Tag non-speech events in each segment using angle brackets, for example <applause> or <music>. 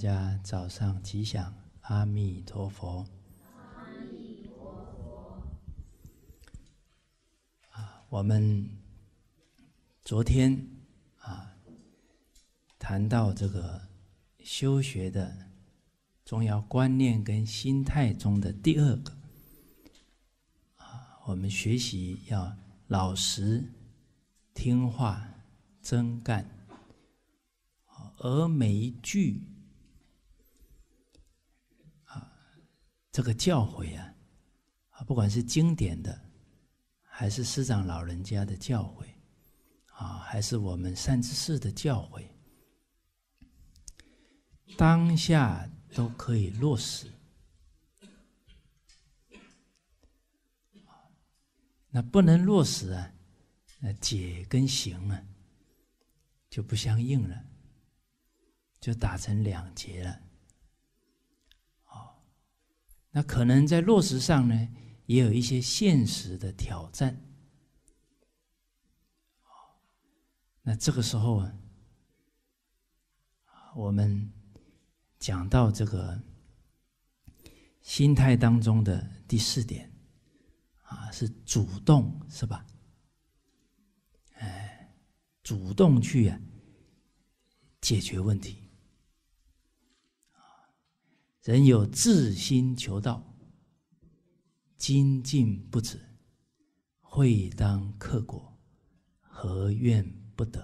大家早上吉祥，阿弥陀佛。啊，我们昨天啊谈到这个修学的重要观念跟心态中的第二个啊，我们学习要老实、听话、真干，而每一句。这个教诲啊，啊，不管是经典的，还是师长老人家的教诲，啊，还是我们善知识的教诲，当下都可以落实。那不能落实啊，那解跟行啊就不相应了，就打成两截了。那可能在落实上呢，也有一些现实的挑战。那这个时候啊，我们讲到这个心态当中的第四点，啊，是主动，是吧？哎，主动去解决问题。人有自心求道，精进不止，会当克果，何怨不得？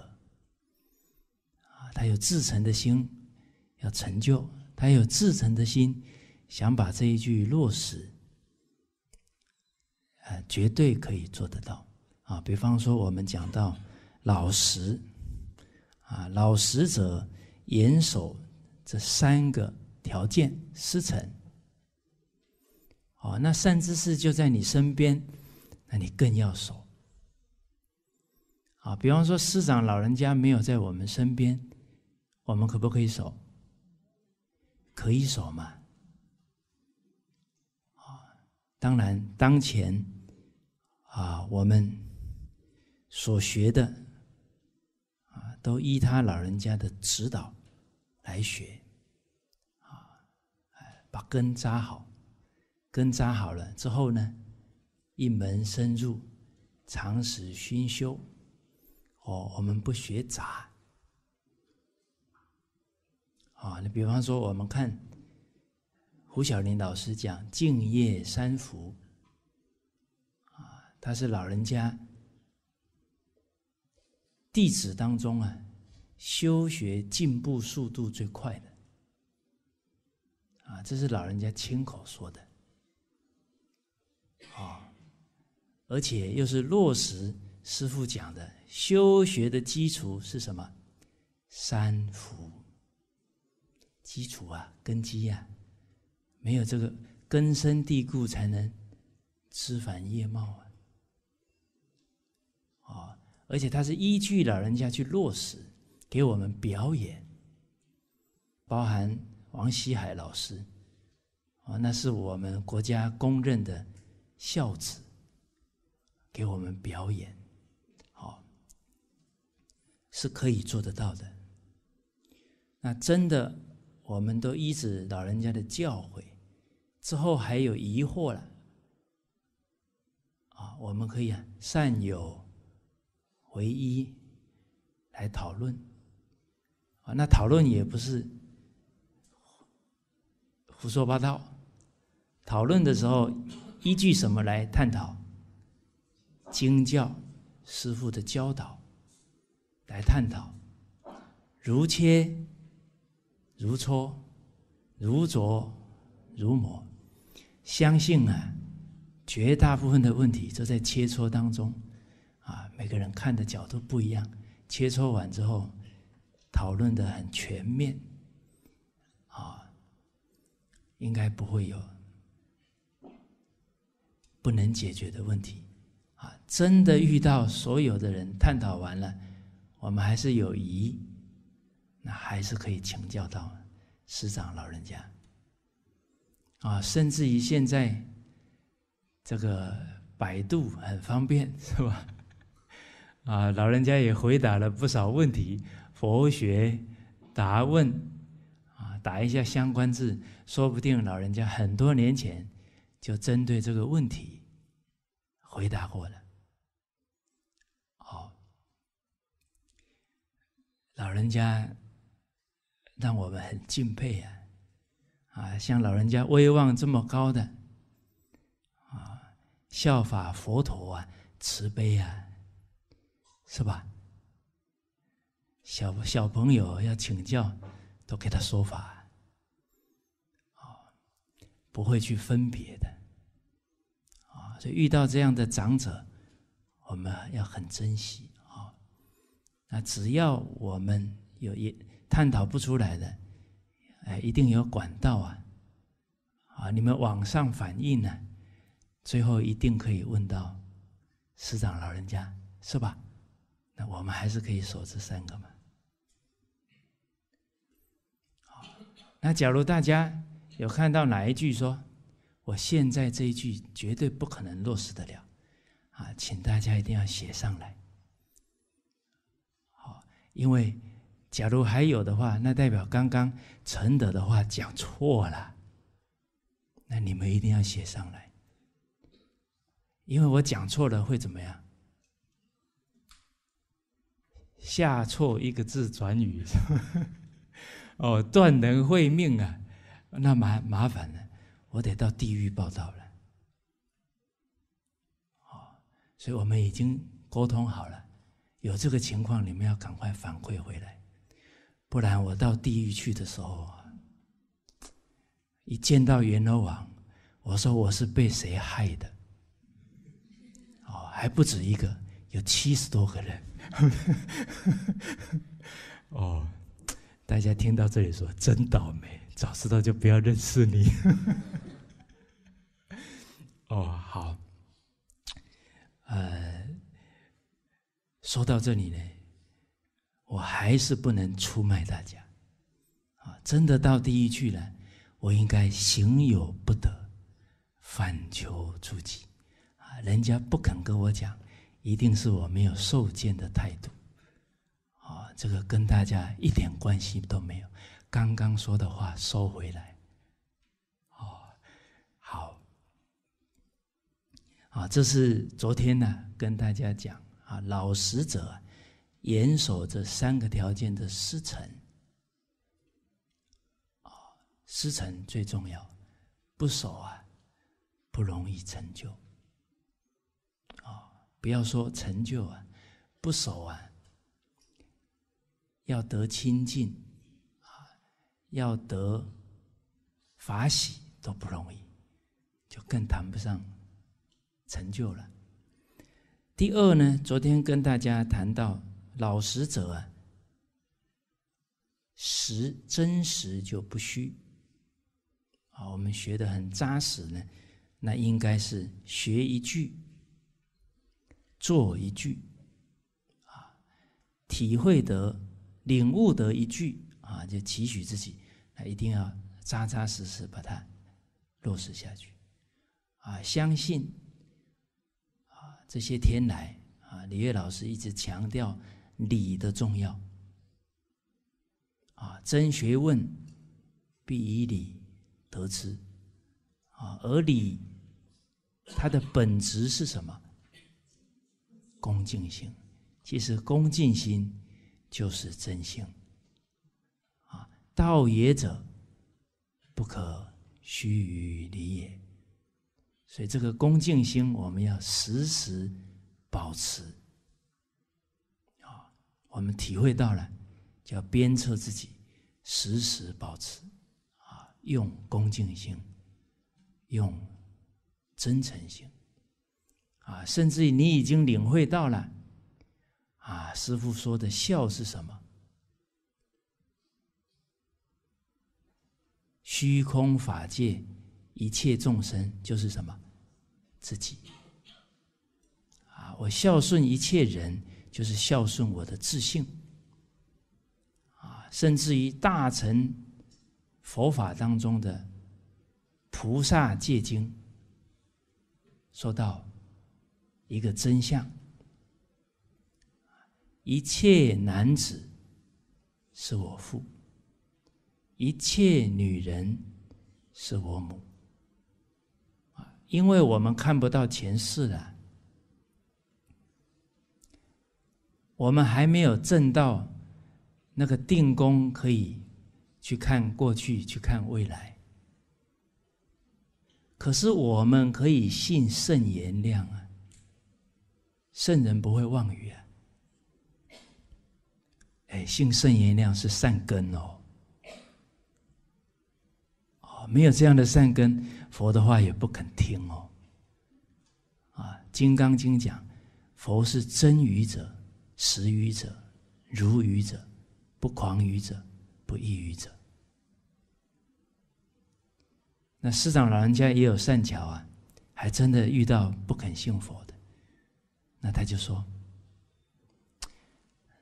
啊，他有自成的心，要成就；他有自成的心，想把这一句落实，啊，绝对可以做得到。啊，比方说我们讲到老实，啊，老实者严守这三个。条件失成，哦，那善知识就在你身边，那你更要守。啊，比方说师长老人家没有在我们身边，我们可不可以守？可以守吗？啊，当然，当前啊，我们所学的啊，都依他老人家的指导来学。把根扎好，根扎好了之后呢，一门深入，常识熏修。哦，我们不学杂。啊，你比方说，我们看胡小林老师讲静夜三福》，啊，他是老人家弟子当中啊，修学进步速度最快的。啊，这是老人家亲口说的，啊，而且又是落实师傅讲的，修学的基础是什么？三福。基础啊，根基呀，没有这个根深蒂固，才能枝繁叶茂啊。啊，而且他是依据老人家去落实，给我们表演，包含。王西海老师，啊，那是我们国家公认的孝子，给我们表演，好，是可以做得到的。那真的，我们都依止老人家的教诲，之后还有疑惑了，啊，我们可以善有为一来讨论，啊，那讨论也不是。胡说八道，讨论的时候依据什么来探讨？经教师傅的教导来探讨，如切如磋，如琢如磨。相信啊，绝大部分的问题都在切磋当中。啊，每个人看的角度不一样，切磋完之后，讨论的很全面。应该不会有不能解决的问题，啊！真的遇到所有的人探讨完了，我们还是有疑，那还是可以请教到师长老人家，啊！甚至于现在这个百度很方便，是吧？啊，老人家也回答了不少问题，《佛学答问》，啊，打一下相关字。说不定老人家很多年前就针对这个问题回答过了。哦，老人家让我们很敬佩啊！啊，像老人家威望这么高的啊，效法佛陀啊，慈悲啊，是吧？小小朋友要请教，都给他说法。不会去分别的啊，所以遇到这样的长者，我们要很珍惜啊。那只要我们有一探讨不出来的，哎，一定有管道啊。啊，你们网上反映呢，最后一定可以问到师长老人家，是吧？那我们还是可以守这三个嘛。好，那假如大家。有看到哪一句说？我现在这一句绝对不可能落实得了，啊，请大家一定要写上来。好，因为假如还有的话，那代表刚刚承德的话讲错了，那你们一定要写上来，因为我讲错了会怎么样？下错一个字转语，<laughs> 哦，断人会命啊！那麻麻烦了，我得到地狱报道了。哦，所以我们已经沟通好了，有这个情况，你们要赶快反馈回来，不然我到地狱去的时候，一见到阎罗王，我说我是被谁害的？哦，还不止一个，有七十多个人。<laughs> 哦，大家听到这里说真倒霉。早知道就不要认识你。<laughs> 哦，好。呃，说到这里呢，我还是不能出卖大家。啊，真的到第一句了，我应该行有不得，反求诸己。啊，人家不肯跟我讲，一定是我没有受戒的态度。啊，这个跟大家一点关系都没有。刚刚说的话收回来，哦，好，啊，这是昨天呢跟大家讲啊，老实者严守这三个条件的师承，啊，师承最重要，不守啊，不容易成就，啊，不要说成就啊，不守啊，要得清净。要得法喜都不容易，就更谈不上成就了。第二呢，昨天跟大家谈到老实者啊，实真实就不虚。啊，我们学的很扎实呢，那应该是学一句，做一句，啊，体会得、领悟得一句啊，就启许自己。他一定要扎扎实实把它落实下去，啊，相信啊，这些天来啊，李月老师一直强调礼的重要，啊，真学问必以礼得之，啊，而礼它的本质是什么？恭敬心，其实恭敬心就是真性。道也者，不可虚于离也。所以，这个恭敬心，我们要时时保持。啊，我们体会到了，就要鞭策自己，时时保持。啊，用恭敬心，用真诚心。啊，甚至你已经领会到了，啊，师父说的孝是什么？虚空法界，一切众生就是什么自己啊！我孝顺一切人，就是孝顺我的自性啊！甚至于大乘佛法当中的《菩萨戒经》说到一个真相：一切男子是我父。一切女人是我母啊！因为我们看不到前世了，我们还没有证到那个定功，可以去看过去、去看未来。可是我们可以信圣言量啊，圣人不会妄语啊。哎，信圣言量是善根哦。没有这样的善根，佛的话也不肯听哦。啊，《金刚经》讲，佛是真愚者、实愚者、如愚者、不狂愚者、不异愚者。那师长老人家也有善巧啊，还真的遇到不肯信佛的，那他就说：“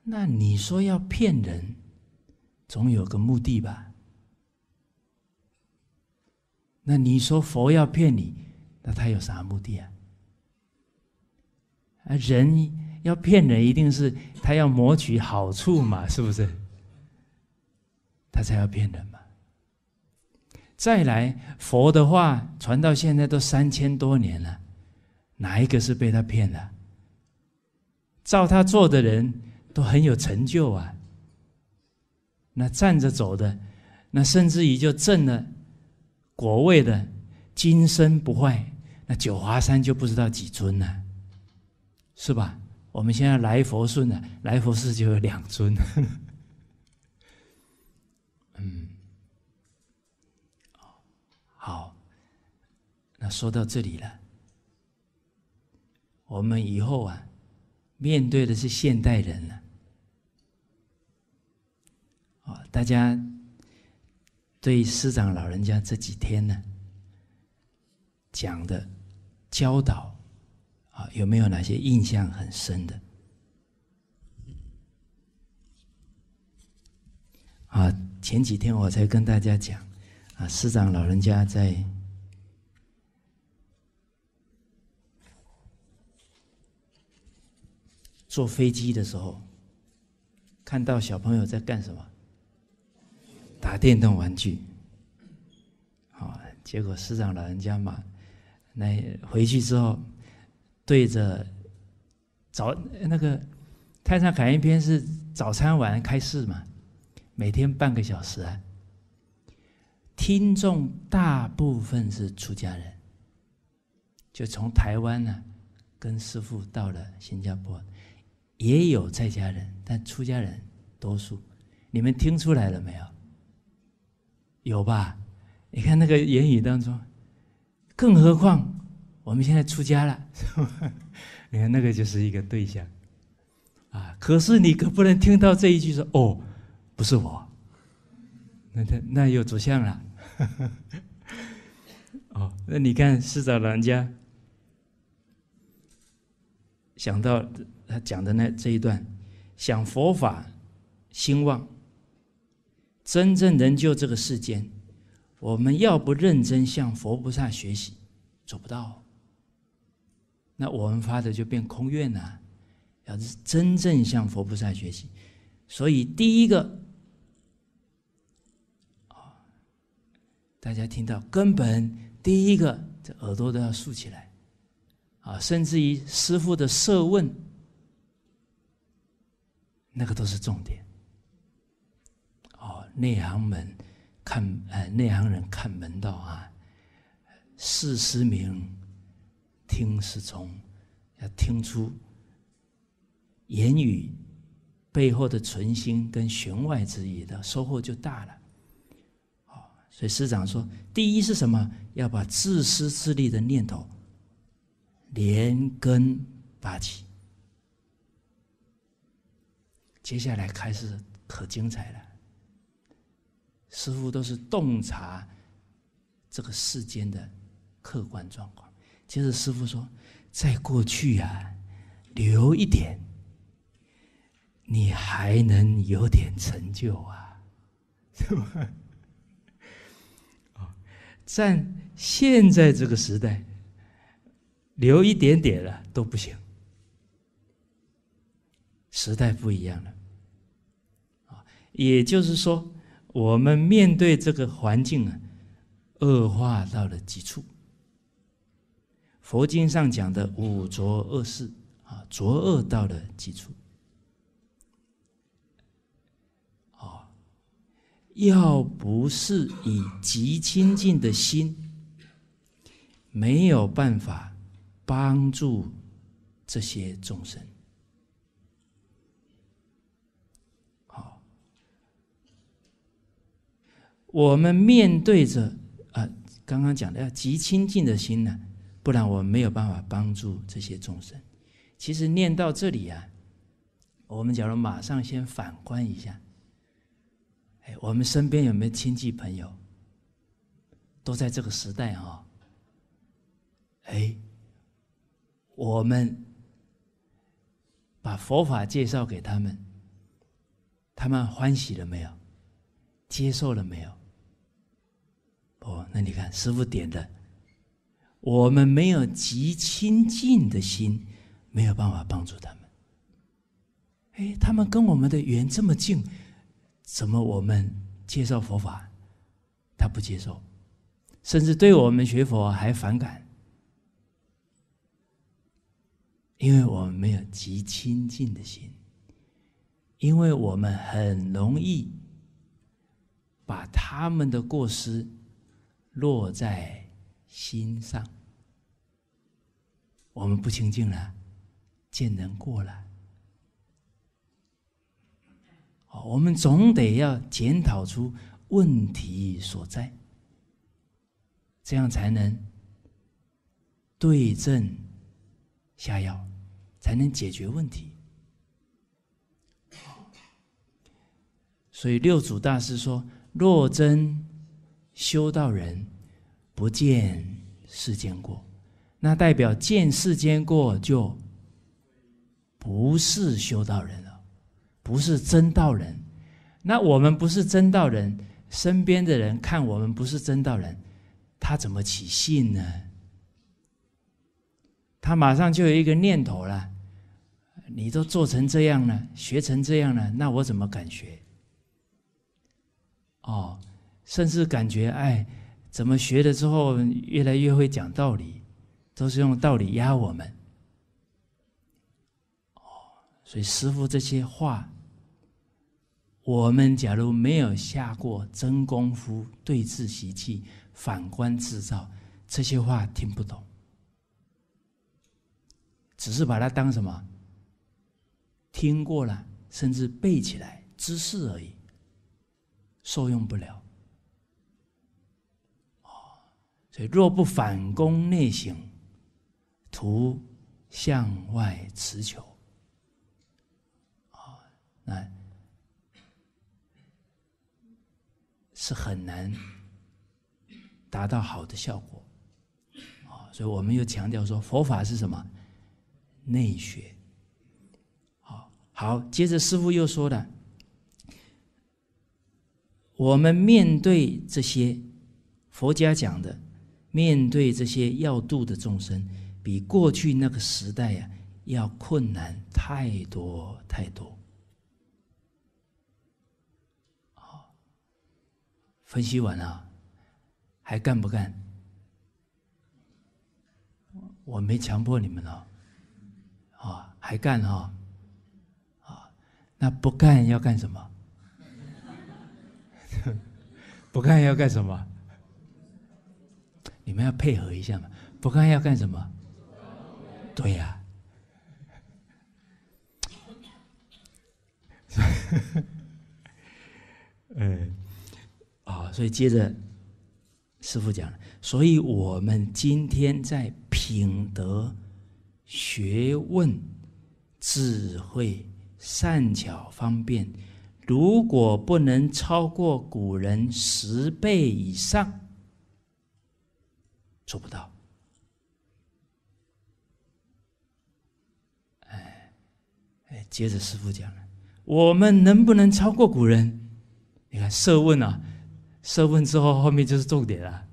那你说要骗人，总有个目的吧？”那你说佛要骗你，那他有啥目的啊？啊，人要骗人，一定是他要谋取好处嘛，是不是？他才要骗人嘛。再来，佛的话传到现在都三千多年了，哪一个是被他骗的？照他做的人都很有成就啊。那站着走的，那甚至于就挣了。果位的今生不坏，那九华山就不知道几尊了，是吧？我们现在来佛寺呢，来佛寺就有两尊，<laughs> 嗯，好，那说到这里了，我们以后啊，面对的是现代人了，啊，大家。对师长老人家这几天呢，讲的教导啊，有没有哪些印象很深的？啊，前几天我才跟大家讲，啊，师长老人家在坐飞机的时候，看到小朋友在干什么？打电动玩具，好，结果师长老人家嘛，那回去之后，对着早那个《泰山感应篇》是早餐晚开示嘛，每天半个小时啊，听众大部分是出家人，就从台湾呢跟师傅到了新加坡，也有在家人，但出家人多数，你们听出来了没有？有吧？你看那个言语当中，更何况我们现在出家了，<laughs> 你看那个就是一个对象啊。可是你可不能听到这一句说哦，不是我，那那那又走向了。<laughs> 哦，那你看释迦老人家想到他讲的那这一段，想佛法兴旺。真正能救这个世间，我们要不认真向佛菩萨学习，做不到。那我们发的就变空愿了。要是真正向佛菩萨学习，所以第一个啊，大家听到根本第一个，这耳朵都要竖起来啊，甚至于师傅的设问，那个都是重点。内行门，看呃内行人看门道啊，事师明，听师从，要听出言语背后的存心跟弦外之意的收获就大了。所以师长说，第一是什么？要把自私自利的念头连根拔起。接下来开始可精彩了。师傅都是洞察这个世间的客观状况。接着，师傅说：“在过去呀，留一点，你还能有点成就啊，<laughs> 是吧？”啊，在现在这个时代，留一点点了都不行，时代不一样了。啊，也就是说。我们面对这个环境啊，恶化到了极处。佛经上讲的五浊恶世啊，浊恶到了极处。啊，要不是以极清净的心，没有办法帮助这些众生。我们面对着啊，刚刚讲的要极清净的心呢，不然我们没有办法帮助这些众生。其实念到这里啊，我们假如马上先反观一下，哎，我们身边有没有亲戚朋友都在这个时代啊？哎，我们把佛法介绍给他们，他们欢喜了没有？接受了没有？哦，那你看师傅点的，我们没有极亲近的心，没有办法帮助他们。哎，他们跟我们的缘这么近，怎么我们介绍佛法，他不接受，甚至对我们学佛还反感，因为我们没有极亲近的心，因为我们很容易把他们的过失。落在心上，我们不清净了，见人过了，我们总得要检讨出问题所在，这样才能对症下药，才能解决问题。所以六祖大师说：“若真。”修道人不见世间过，那代表见世间过就不是修道人了，不是真道人。那我们不是真道人，身边的人看我们不是真道人，他怎么起信呢？他马上就有一个念头了：你都做成这样了，学成这样了，那我怎么敢学？哦。甚至感觉，哎，怎么学了之后越来越会讲道理，都是用道理压我们。哦，所以师傅这些话，我们假如没有下过真功夫，对治习气、反观自照，这些话听不懂，只是把它当什么，听过了，甚至背起来知识而已，受用不了。所以，若不反攻内省，图向外辞求，啊，那是很难达到好的效果。啊，所以我们又强调说，佛法是什么？内学。好好，接着师傅又说了。我们面对这些佛家讲的。面对这些要度的众生，比过去那个时代呀要困难太多太多。好，分析完了，还干不干？我没强迫你们哦，啊，还干哈？啊，那不干要干什么？<laughs> 不干要干什么？你们要配合一下嘛？不干要干什么？对呀。嗯，<laughs> 啊，所以接着师傅讲，所以我们今天在品德、学问、智慧、善巧方便，如果不能超过古人十倍以上。做不到，哎哎，接着师傅讲了，我们能不能超过古人？你看设问啊，设问之后后面就是重点了，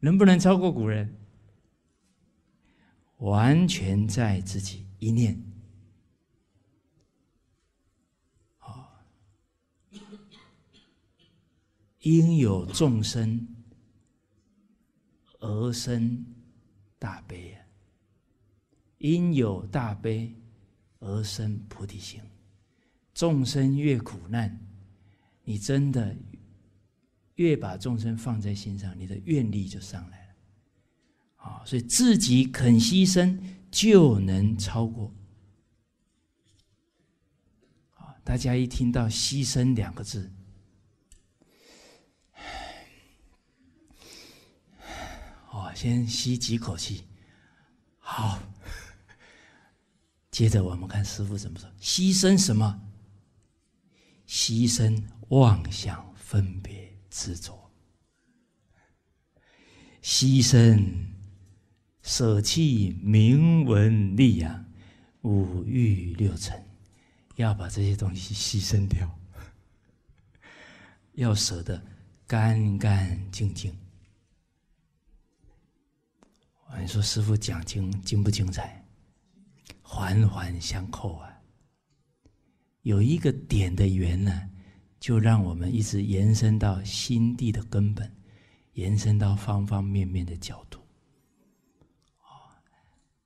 能不能超过古人？完全在自己一念。应有众生。而生大悲啊，因有大悲而生菩提心。众生越苦难，你真的越把众生放在心上，你的愿力就上来了。啊，所以自己肯牺牲，就能超过。啊，大家一听到“牺牲”两个字。先吸几口气，好。接着我们看师傅怎么说：牺牲什么？牺牲妄想、分别、执着，牺牲舍弃名闻利养、五欲六尘，要把这些东西牺牲掉，要舍得干干净净。你说师傅讲精精不精彩？环环相扣啊！有一个点的圆呢，就让我们一直延伸到心地的根本，延伸到方方面面的角度。哦，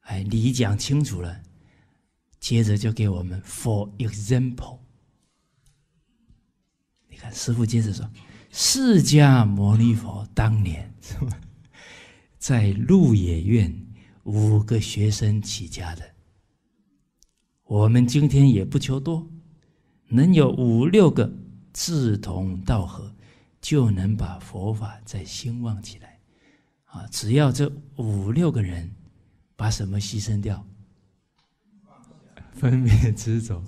哎，你讲清楚了，接着就给我们 for example。你看师傅接着说，释迦牟尼佛当年是吧？在鹿野苑，五个学生起家的。我们今天也不求多，能有五六个志同道合，就能把佛法再兴旺起来。啊，只要这五六个人，把什么牺牲掉？分别执着，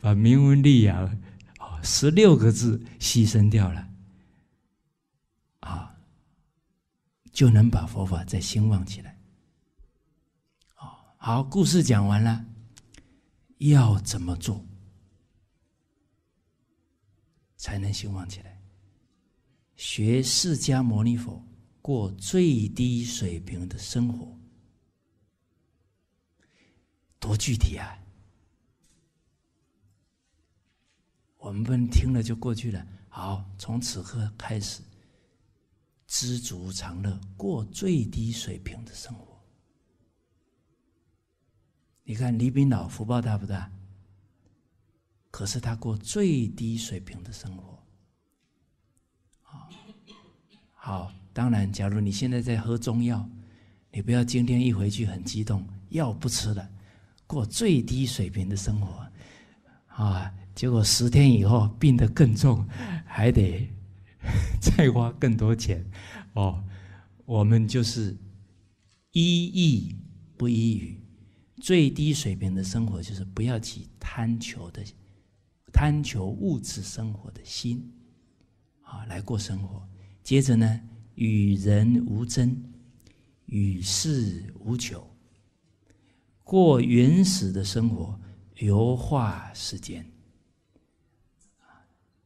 把名闻利养，啊，十六个字牺牲掉了。就能把佛法再兴旺起来。哦，好，故事讲完了，要怎么做才能兴旺起来？学释迦牟尼佛，过最低水平的生活，多具体啊！我们不能听了就过去了。好，从此刻开始。知足常乐，过最低水平的生活。你看李敏老福报大不大？可是他过最低水平的生活。好，好，当然，假如你现在在喝中药，你不要今天一回去很激动，药不吃了，过最低水平的生活。啊，结果十天以后病得更重，还得。<laughs> 再花更多钱，哦，我们就是一意不一语，最低水平的生活就是不要起贪求的、贪求物质生活的心，啊，来过生活。接着呢，与人无争，与世无求，过原始的生活，油化时间，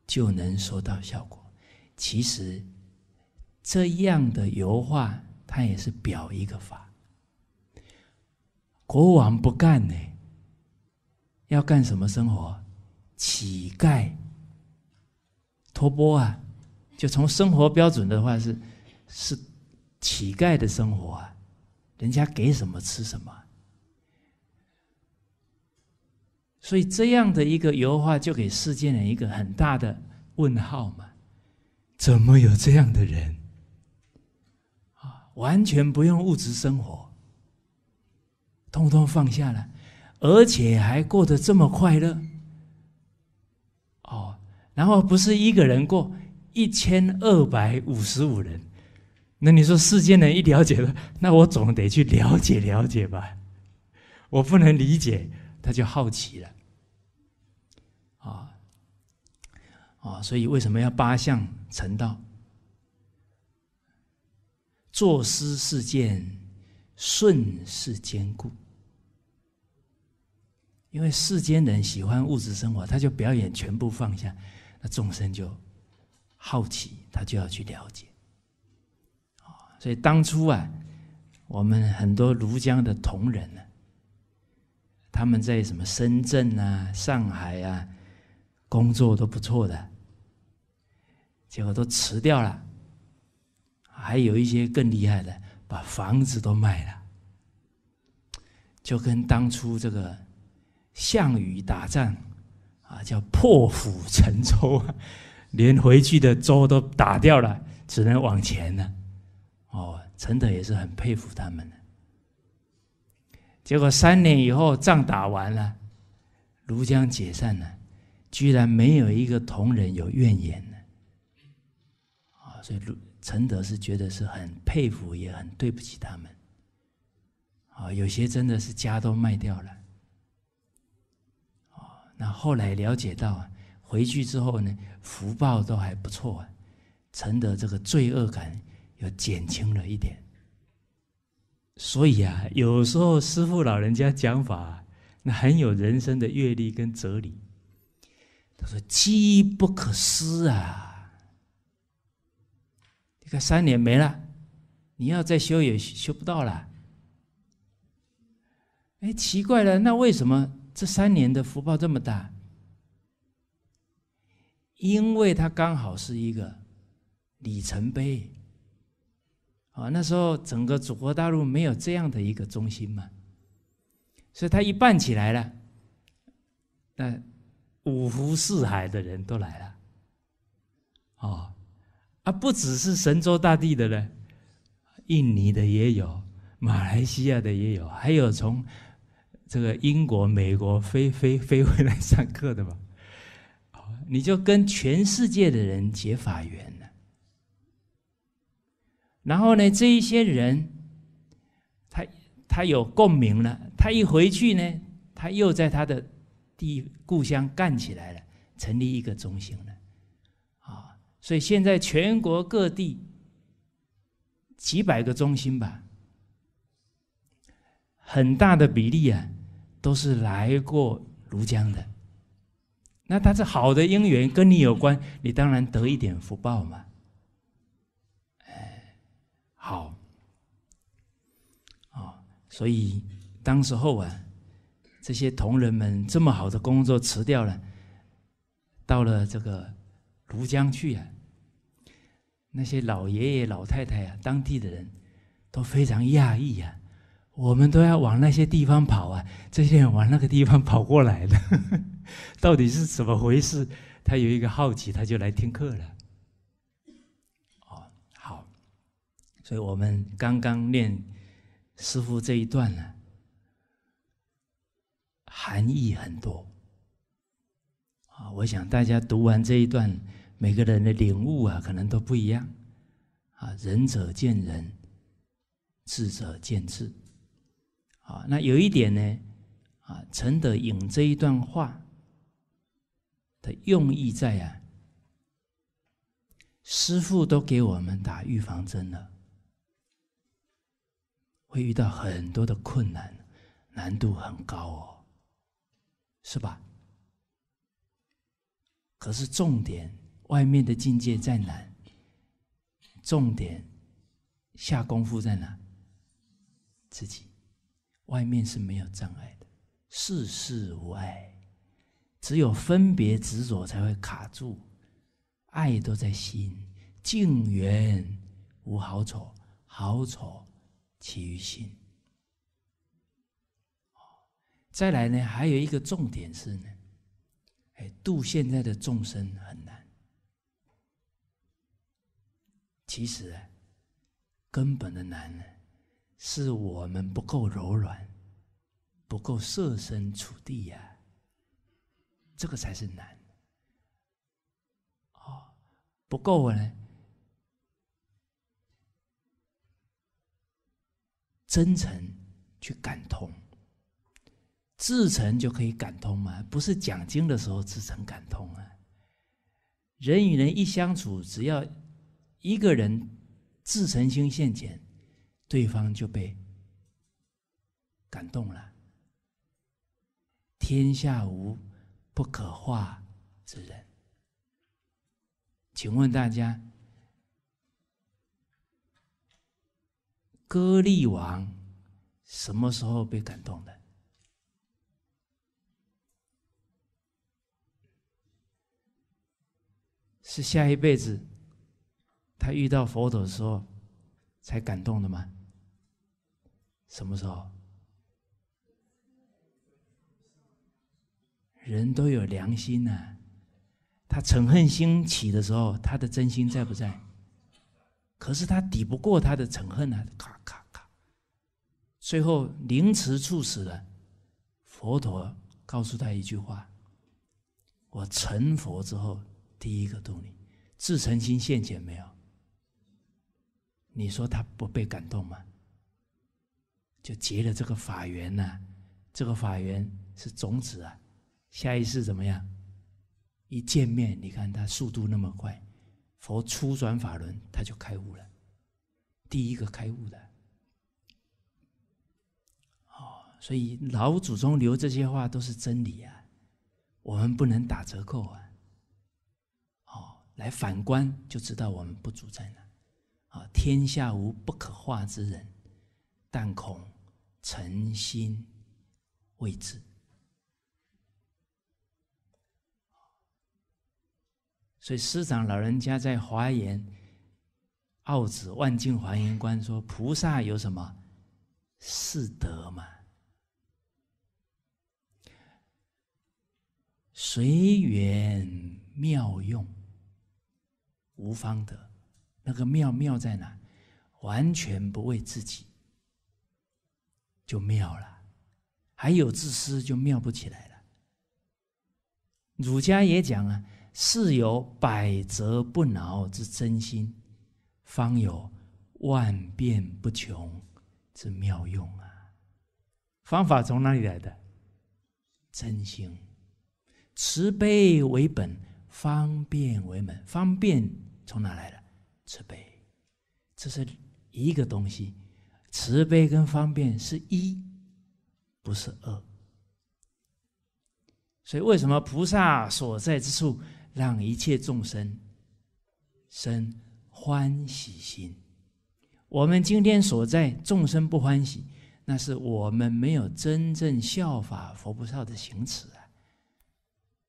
就能收到效果。其实，这样的油画，它也是表一个法。国王不干呢，要干什么生活？乞丐、托钵啊，就从生活标准的话是，是乞丐的生活啊，人家给什么吃什么。所以这样的一个油画，就给世界人一个很大的问号嘛。怎么有这样的人？啊，完全不用物质生活，通通放下了，而且还过得这么快乐，哦，然后不是一个人过，一千二百五十五人，那你说世间人一了解了，那我总得去了解了解吧，我不能理解，他就好奇了，啊，啊，所以为什么要八项？成道，作诗是件顺世兼顾，因为世间人喜欢物质生活，他就表演全部放下，那众生就好奇，他就要去了解。所以当初啊，我们很多庐江的同仁呢，他们在什么深圳啊、上海啊工作都不错的。结果都辞掉了，还有一些更厉害的，把房子都卖了，就跟当初这个项羽打仗啊，叫破釜沉舟，啊，<laughs> 连回去的舟都打掉了，只能往前了。哦，陈德也是很佩服他们。结果三年以后，仗打完了，庐江解散了，居然没有一个同仁有怨言。所以，承德是觉得是很佩服，也很对不起他们。啊，有些真的是家都卖掉了。哦，那后来了解到，回去之后呢，福报都还不错啊。承德这个罪恶感又减轻了一点。所以啊，有时候师傅老人家讲法，那很有人生的阅历跟哲理。他说：“机不可失啊。”这个三年没了，你要再修也修不到了。哎，奇怪了，那为什么这三年的福报这么大？因为它刚好是一个里程碑。哦，那时候整个祖国大陆没有这样的一个中心嘛，所以它一办起来了，那五湖四海的人都来了，哦。他不只是神州大地的呢，印尼的也有，马来西亚的也有，还有从这个英国、美国飞飞飞回来上课的嘛，好，你就跟全世界的人结法缘了。然后呢，这一些人，他他有共鸣了，他一回去呢，他又在他的地故乡干起来了，成立一个中心了。所以现在全国各地几百个中心吧，很大的比例啊，都是来过庐江的。那他是好的姻缘跟你有关，你当然得一点福报嘛。哎，好，哦，所以当时候啊，这些同仁们这么好的工作辞掉了，到了这个。庐江去呀，那些老爷爷、老太太呀，当地的人都非常讶异呀。我们都要往那些地方跑啊，这些人往那个地方跑过来的，<laughs> 到底是怎么回事？他有一个好奇，他就来听课了。哦，好，所以我们刚刚念师傅这一段呢。含义很多。啊，我想大家读完这一段。每个人的领悟啊，可能都不一样，啊，仁者见仁，智者见智，啊，那有一点呢，啊，陈德颖这一段话的用意在啊，师傅都给我们打预防针了，会遇到很多的困难，难度很高哦，是吧？可是重点。外面的境界再难，重点下功夫在哪？自己，外面是没有障碍的，事事无碍，只有分别执着才会卡住。爱都在心，静缘无好丑，好丑起于心。再来呢，还有一个重点是呢，哎，度现在的众生很。其实，根本的难呢，是我们不够柔软，不够设身处地呀。这个才是难。哦，不够呢，真诚去感通，自诚就可以感通吗？不是讲经的时候自诚感通啊。人与人一相处，只要。一个人自诚心线前，对方就被感动了。天下无不可化之人。请问大家，歌利王什么时候被感动的？是下一辈子。他遇到佛陀的时候，才感动的吗？什么时候？人都有良心呐！他嗔恨心起的时候，他的真心在不在？可是他抵不过他的嗔恨啊！咔咔咔，最后凌迟处死了。佛陀告诉他一句话：“我成佛之后，第一个动力，自诚心现前没有？”你说他不被感动吗？就结了这个法缘呐，这个法缘是种子啊，下一次怎么样？一见面，你看他速度那么快，佛初转法轮他就开悟了，第一个开悟的。哦，所以老祖宗留这些话都是真理啊，我们不能打折扣啊。哦，来反观就知道我们不足在哪。天下无不可化之人，但恐诚心未至。所以师长老人家在华严，奥旨万境华严观说，菩萨有什么四德嘛？随缘妙用，无方得。那个妙妙在哪？完全不为自己，就妙了。还有自私，就妙不起来了。儒家也讲啊，事有百折不挠之真心，方有万变不穷之妙用啊。方法从哪里来的？真心，慈悲为本，方便为门。方便从哪来的？慈悲，这是一个东西，慈悲跟方便是一，不是二。所以为什么菩萨所在之处，让一切众生生欢喜心？我们今天所在，众生不欢喜，那是我们没有真正效法佛菩萨的行持啊。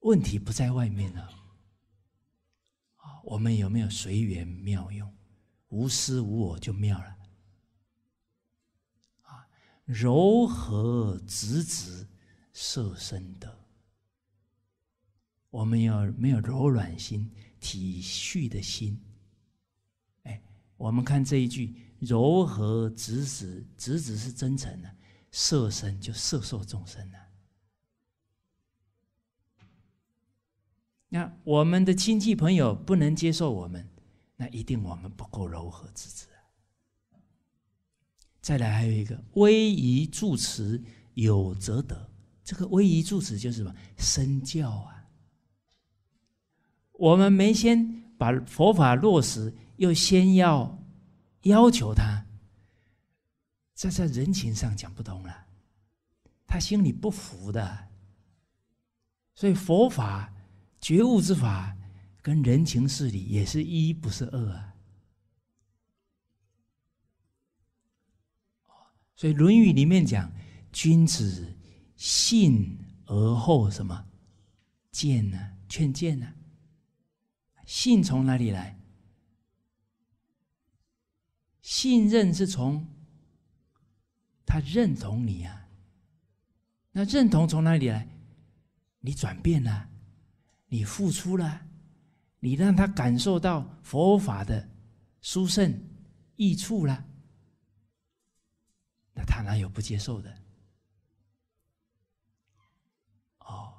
问题不在外面啊。我们有没有随缘妙用？无私无我就妙了。啊，柔和直直摄身德。我们有没有柔软心、体恤的心？哎，我们看这一句，柔和直直，直直是真诚的，摄身就摄受众生的。那我们的亲戚朋友不能接受我们，那一定我们不够柔和之子。啊。再来还有一个威仪助持有则得，这个威仪助持就是什么身教啊。我们没先把佛法落实，又先要要求他，这在人情上讲不通了，他心里不服的，所以佛法。觉悟之法跟人情世理也是一不是二啊！所以《论语》里面讲，君子信而后什么？见呢？劝谏呢？信从哪里来？信任是从他认同你啊。那认同从哪里来？你转变了。你付出了，你让他感受到佛法的殊胜益处了，那他哪有不接受的？哦，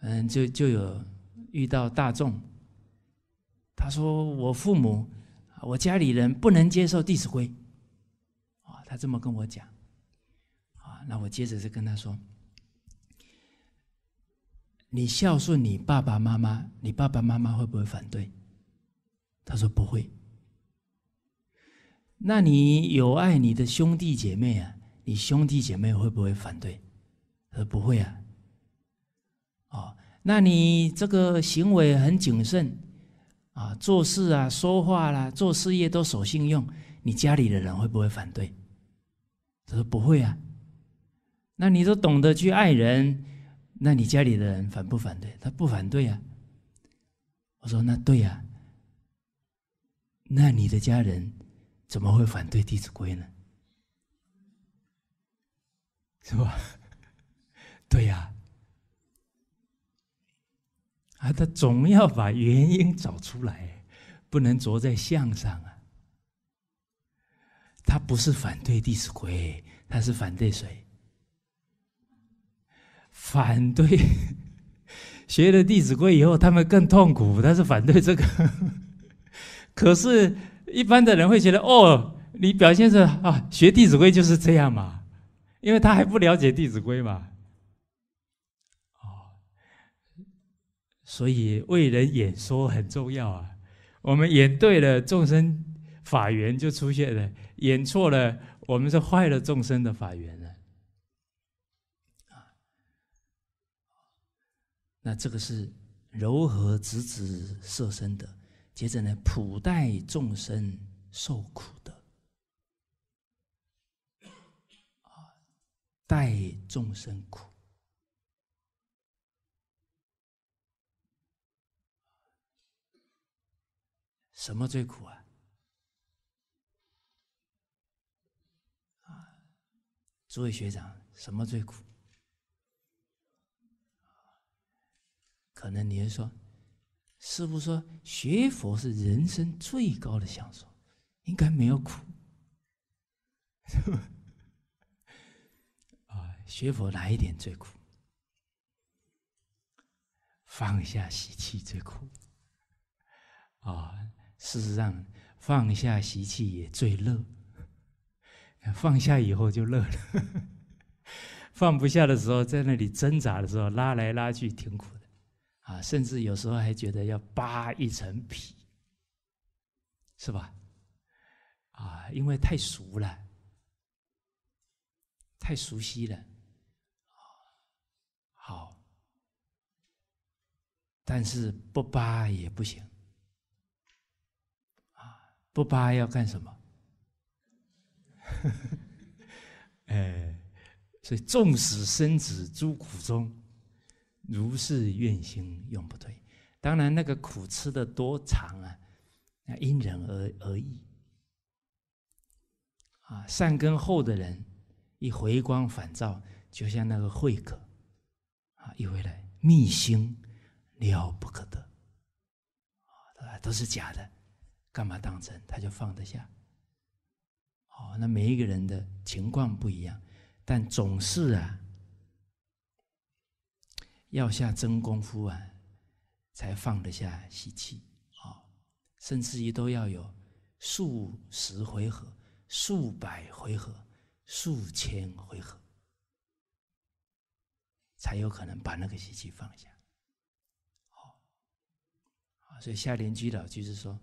嗯，就就有遇到大众，他说我父母，我家里人不能接受《弟子规》，啊，他这么跟我讲，啊，那我接着就跟他说。你孝顺你爸爸妈妈，你爸爸妈妈会不会反对？他说不会。那你有爱你的兄弟姐妹啊？你兄弟姐妹会不会反对？他说不会啊。哦，那你这个行为很谨慎啊，做事啊、说话啦、做事业都守信用，你家里的人会不会反对？他说不会啊。那你都懂得去爱人。那你家里的人反不反对？他不反对啊。我说那对呀。那你的家人怎么会反对《弟子规》呢？是吧？<laughs> 对呀。啊，他总要把原因找出来，不能着在相上啊。他不是反对《弟子规》，他是反对谁？反对学了《弟子规》以后，他们更痛苦，他是反对这个。可是，一般的人会觉得：哦，你表现是啊，学《弟子规》就是这样嘛，因为他还不了解《弟子规》嘛。哦，所以为人演说很重要啊。我们演对了，众生法缘就出现了；演错了，我们是坏了众生的法缘。那这个是柔和直至色身的，接着呢，普待众生受苦的，啊，待众生苦，什么最苦啊？啊，诸位学长，什么最苦？可能你会说，师傅说学佛是人生最高的享受，应该没有苦。<laughs> 啊，学佛哪一点最苦？放下习气最苦。啊，事实上放下习气也最乐。放下以后就乐了。<laughs> 放不下的时候，在那里挣扎的时候，拉来拉去挺苦。的。啊，甚至有时候还觉得要扒一层皮，是吧？啊，因为太熟了，太熟悉了。好，但是不扒也不行。啊，不扒要干什么？<laughs> 哎，所以纵使生子诸苦中。如是愿心永不退，当然那个苦吃的多长啊，那因人而而异。啊，善根厚的人一回光返照，就像那个慧可啊，一回来密心了不可得，啊，都是假的，干嘛当真？他就放得下。哦，那每一个人的情况不一样，但总是啊。要下真功夫啊，才放得下习气，啊，甚至于都要有数十回合、数百回合、数千回合，才有可能把那个习气放下。好，所以夏天居老就是说，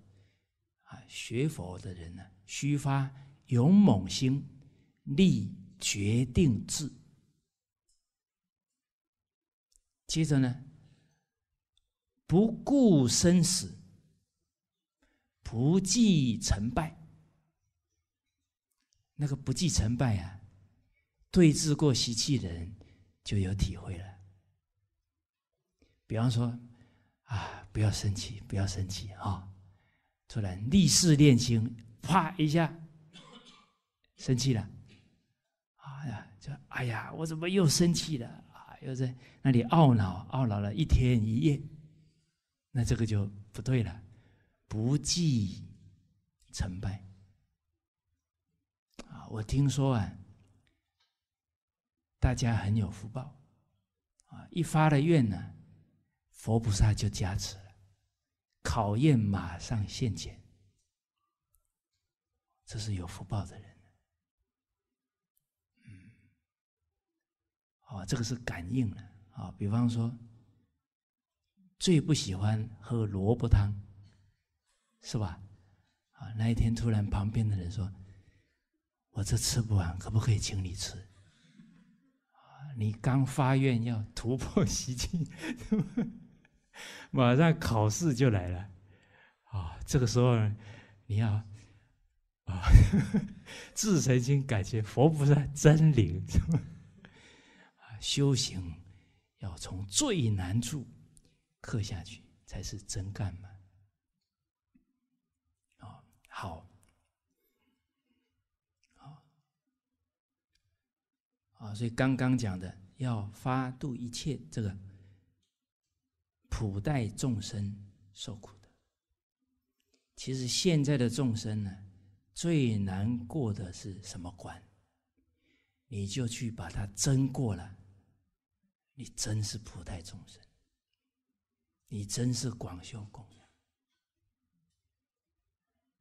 啊，学佛的人呢，须发勇猛心，立决定志。接着呢，不顾生死，不计成败。那个不计成败啊，对峙过习气的人就有体会了。比方说，啊，不要生气，不要生气啊！突然立誓练心，啪一下，生气了。哎呀，就哎呀，我怎么又生气了？又在那里懊恼懊恼了一天一夜，那这个就不对了，不计成败。啊，我听说啊，大家很有福报，啊，一发了愿呢，佛菩萨就加持了，考验马上现前，这是有福报的人。哦，这个是感应的。啊，比方说，最不喜欢喝萝卜汤，是吧？啊，那一天突然旁边的人说：“我这吃不完，可不可以请你吃？”啊，你刚发愿要突破习气，<laughs> 马上考试就来了。啊，这个时候你要啊，<laughs> 自诚心感谢佛菩萨真灵。<laughs> 修行要从最难处刻下去，才是真干嘛。啊，好，啊，啊，所以刚刚讲的要发度一切这个普代众生受苦的，其实现在的众生呢，最难过的是什么关？你就去把它争过了。你真是普度众生，你真是广修供养。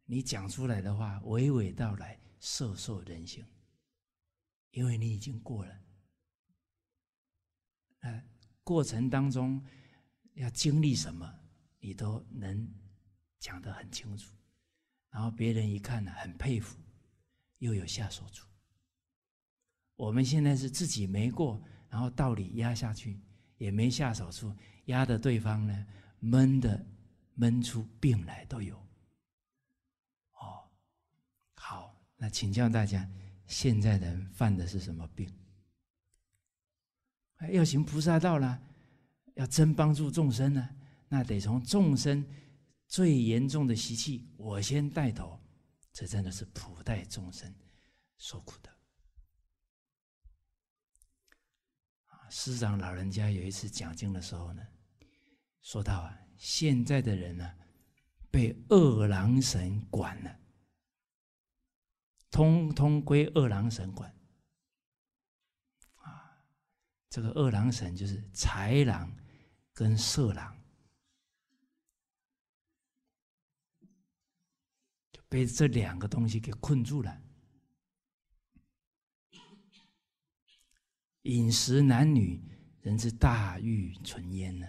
你讲出来的话，娓娓道来，摄受人心，因为你已经过了。那过程当中要经历什么，你都能讲得很清楚。然后别人一看呢，很佩服，又有下手处。我们现在是自己没过。然后道理压下去，也没下手处，压的对方呢，闷的，闷出病来都有。哦，好，那请教大家，现在人犯的是什么病？要行菩萨道了，要真帮助众生呢，那得从众生最严重的习气，我先带头，这真的是普代众生受苦的。师长老人家有一次讲经的时候呢，说到啊，现在的人呢，被二郎神管了，通通归二郎神管。啊，这个二郎神就是豺狼跟色狼，被这两个东西给困住了。饮食男女，人之大欲存焉呢，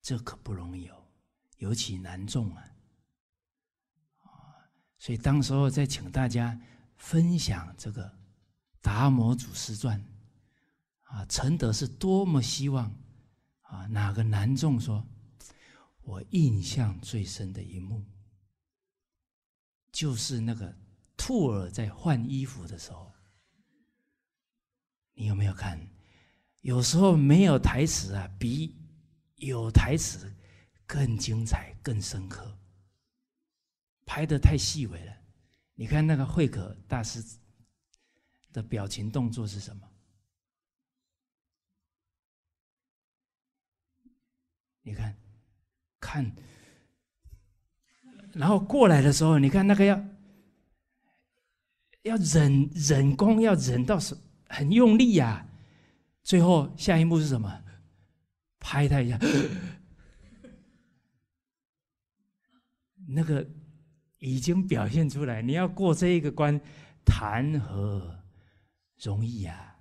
这可不容易哦，尤其男众啊，啊！所以当时候再请大家分享这个《达摩祖师传》，啊，陈德是多么希望啊，哪个男众说，我印象最深的一幕，就是那个兔儿在换衣服的时候。你有没有看？有时候没有台词啊，比有台词更精彩、更深刻。拍的太细微了。你看那个慧可大师的表情动作是什么？你看看，然后过来的时候，你看那个要要忍忍功，要忍到什？很用力呀！最后下一幕是什么？拍他一下，那个已经表现出来。你要过这一个关，谈何容易呀！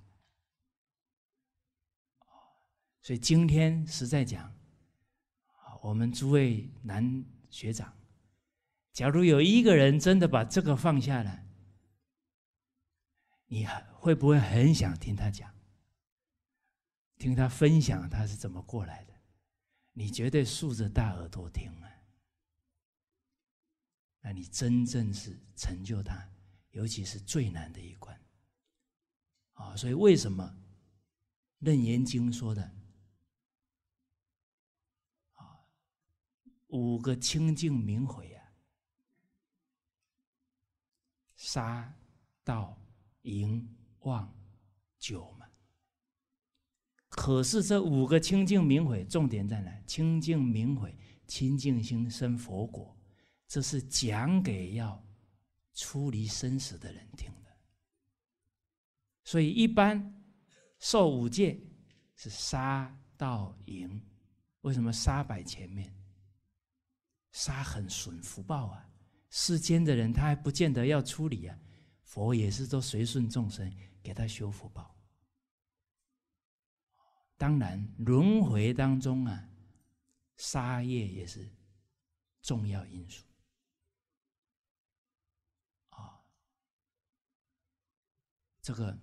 所以今天实在讲，我们诸位男学长，假如有一个人真的把这个放下了。你会不会很想听他讲，听他分享他是怎么过来的？你绝对竖着大耳朵听啊！那你真正是成就他，尤其是最难的一关啊！所以为什么《楞严经》说的啊？五个清净明慧啊，杀道。淫妄酒嘛，可是这五个清净明毁，重点在哪？清净明毁，清净心生佛果，这是讲给要出离生死的人听的。所以一般受五戒是杀盗淫，为什么杀摆前面？杀很损福报啊，世间的人他还不见得要出离啊。佛也是都随顺众生，给他修福报。当然，轮回当中啊，杀业也是重要因素。啊，这个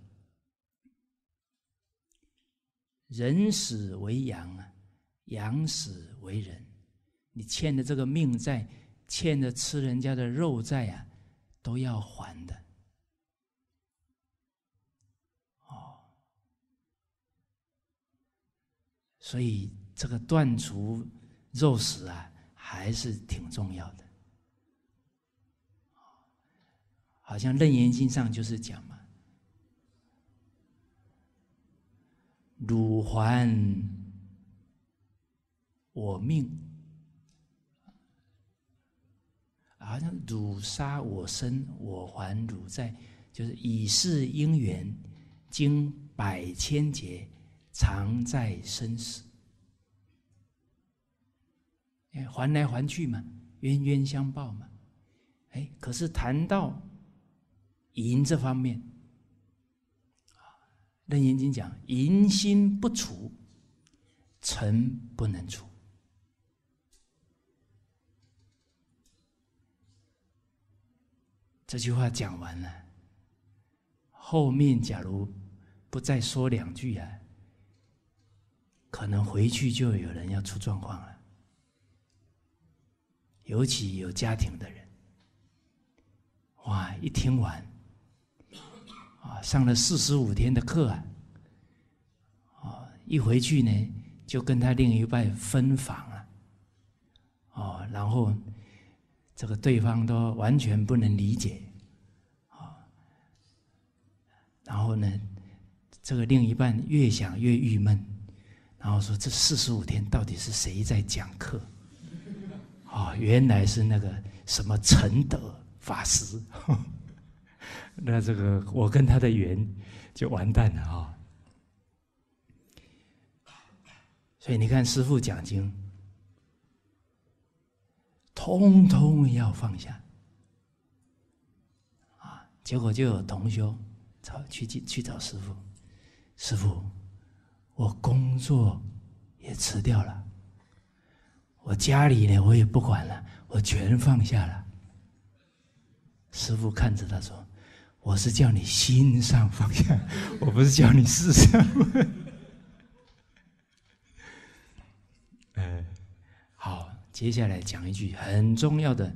人死为阳啊，阳死为人，你欠的这个命债，欠的吃人家的肉债啊，都要还的。所以这个断除肉食啊，还是挺重要的。好像《楞严经》上就是讲嘛：“汝还我命，好像汝杀我身，我还汝在，就是以是因缘，经百千劫。”常在生死，哎，还来还去嘛，冤冤相报嘛，哎，可是谈到淫这方面，啊，任延金讲，淫心不除，尘不能除。这句话讲完了，后面假如不再说两句啊。可能回去就有人要出状况了，尤其有家庭的人，哇！一听完，啊，上了四十五天的课啊，啊，一回去呢就跟他另一半分房了，哦，然后这个对方都完全不能理解，啊，然后呢，这个另一半越想越郁闷。然后说：“这四十五天到底是谁在讲课？啊，原来是那个什么陈德法师。<laughs> 那这个我跟他的缘就完蛋了啊！所以你看，师傅讲经，通通要放下啊。结果就有同学找去去去找师傅，师傅。”我工作也辞掉了，我家里呢我也不管了，我全放下了。师傅看着他说：“我是叫你心上放下，<laughs> 我不是叫你世上。”嗯，好，接下来讲一句很重要的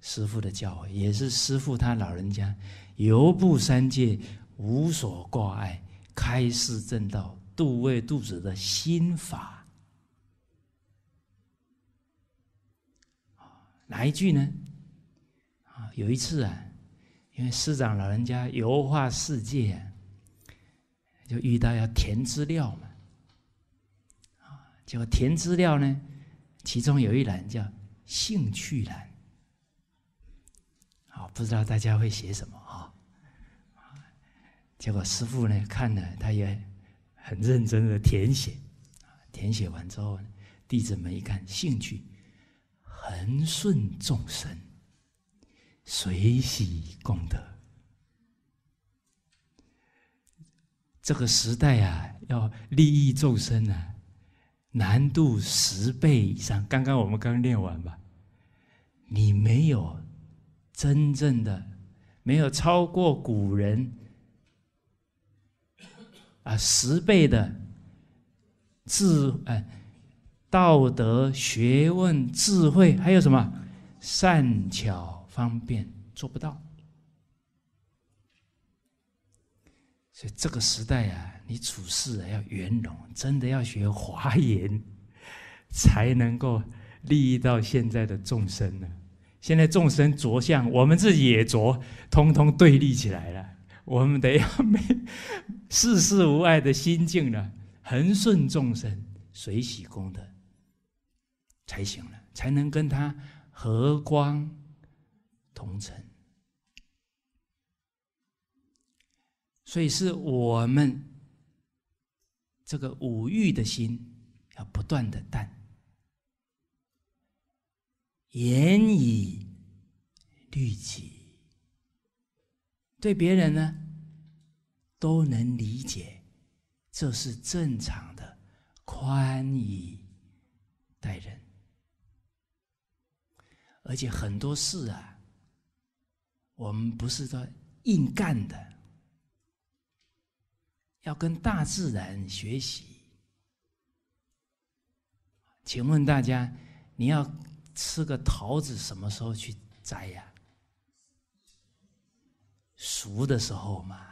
师傅的教诲，也是师傅他老人家游步三界，无所挂碍，开示正道。度位度子的心法，哪一句呢？啊，有一次啊，因为师长老人家油画世界，就遇到要填资料嘛，啊，结果填资料呢，其中有一栏叫兴趣栏，啊，不知道大家会写什么啊？结果师傅呢看了，他也。很认真的填写，填写完之后，弟子们一看，兴趣横顺众生，随喜功德。这个时代啊，要利益众生啊，难度十倍以上。刚刚我们刚念完吧，你没有真正的，没有超过古人。啊，十倍的智哎，道德学问智慧还有什么善巧方便做不到？所以这个时代啊，你处事要圆融，真的要学华严，才能够利益到现在的众生呢。现在众生着相，我们自己也着，通通对立起来了。我们得要没世事无碍的心境呢，恒顺众生，随喜功德，才行了，才能跟他和光同尘。所以，是我们这个五欲的心要不断的淡，严以律己，对别人呢？都能理解，这是正常的，宽以待人。而且很多事啊，我们不是说硬干的，要跟大自然学习。请问大家，你要吃个桃子，什么时候去摘呀？熟的时候嘛。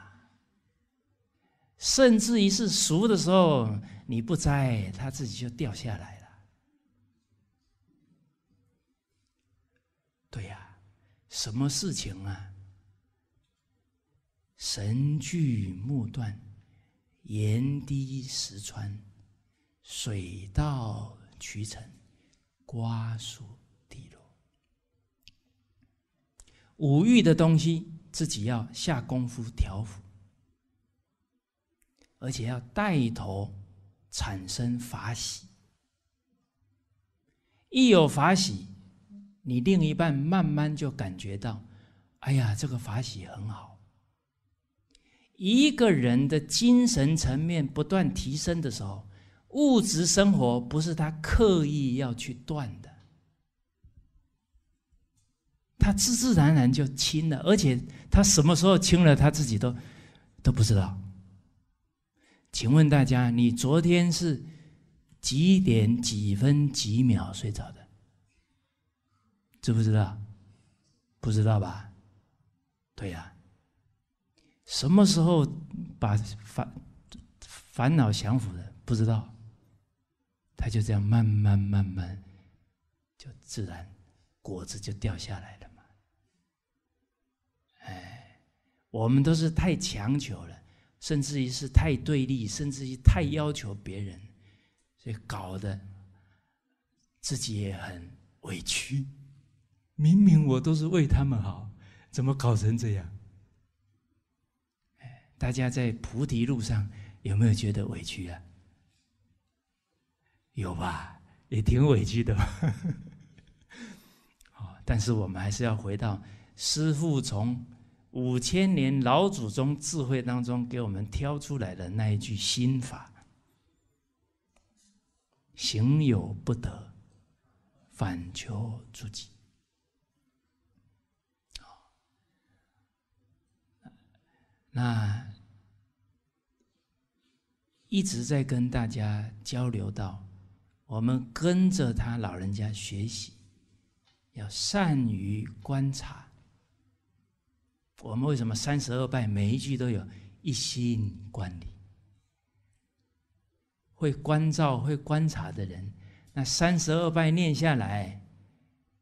甚至于是熟的时候，你不摘，它自己就掉下来了。对呀，什么事情啊？神锯木断，言滴石穿，水到渠成，瓜熟蒂落。五欲的东西，自己要下功夫调伏。而且要带头产生法喜，一有法喜，你另一半慢慢就感觉到，哎呀，这个法喜很好。一个人的精神层面不断提升的时候，物质生活不是他刻意要去断的，他自自然然就轻了，而且他什么时候轻了，他自己都都不知道。请问大家，你昨天是几点几分几秒睡着的？知不知道？不知道吧？对呀。什么时候把烦烦恼降服的？不知道。他就这样慢慢慢慢，就自然果子就掉下来了嘛。哎，我们都是太强求了。甚至于是太对立，甚至于太要求别人，所以搞得自己也很委屈。明明我都是为他们好，怎么搞成这样？大家在菩提路上有没有觉得委屈啊？有吧，也挺委屈的吧。<laughs> 但是我们还是要回到师傅从。五千年老祖宗智慧当中，给我们挑出来的那一句心法：“行有不得，反求诸己。”好，那一直在跟大家交流到，我们跟着他老人家学习，要善于观察。我们为什么三十二拜每一句都有一心观礼？会关照、会观察的人，那三十二拜念下来，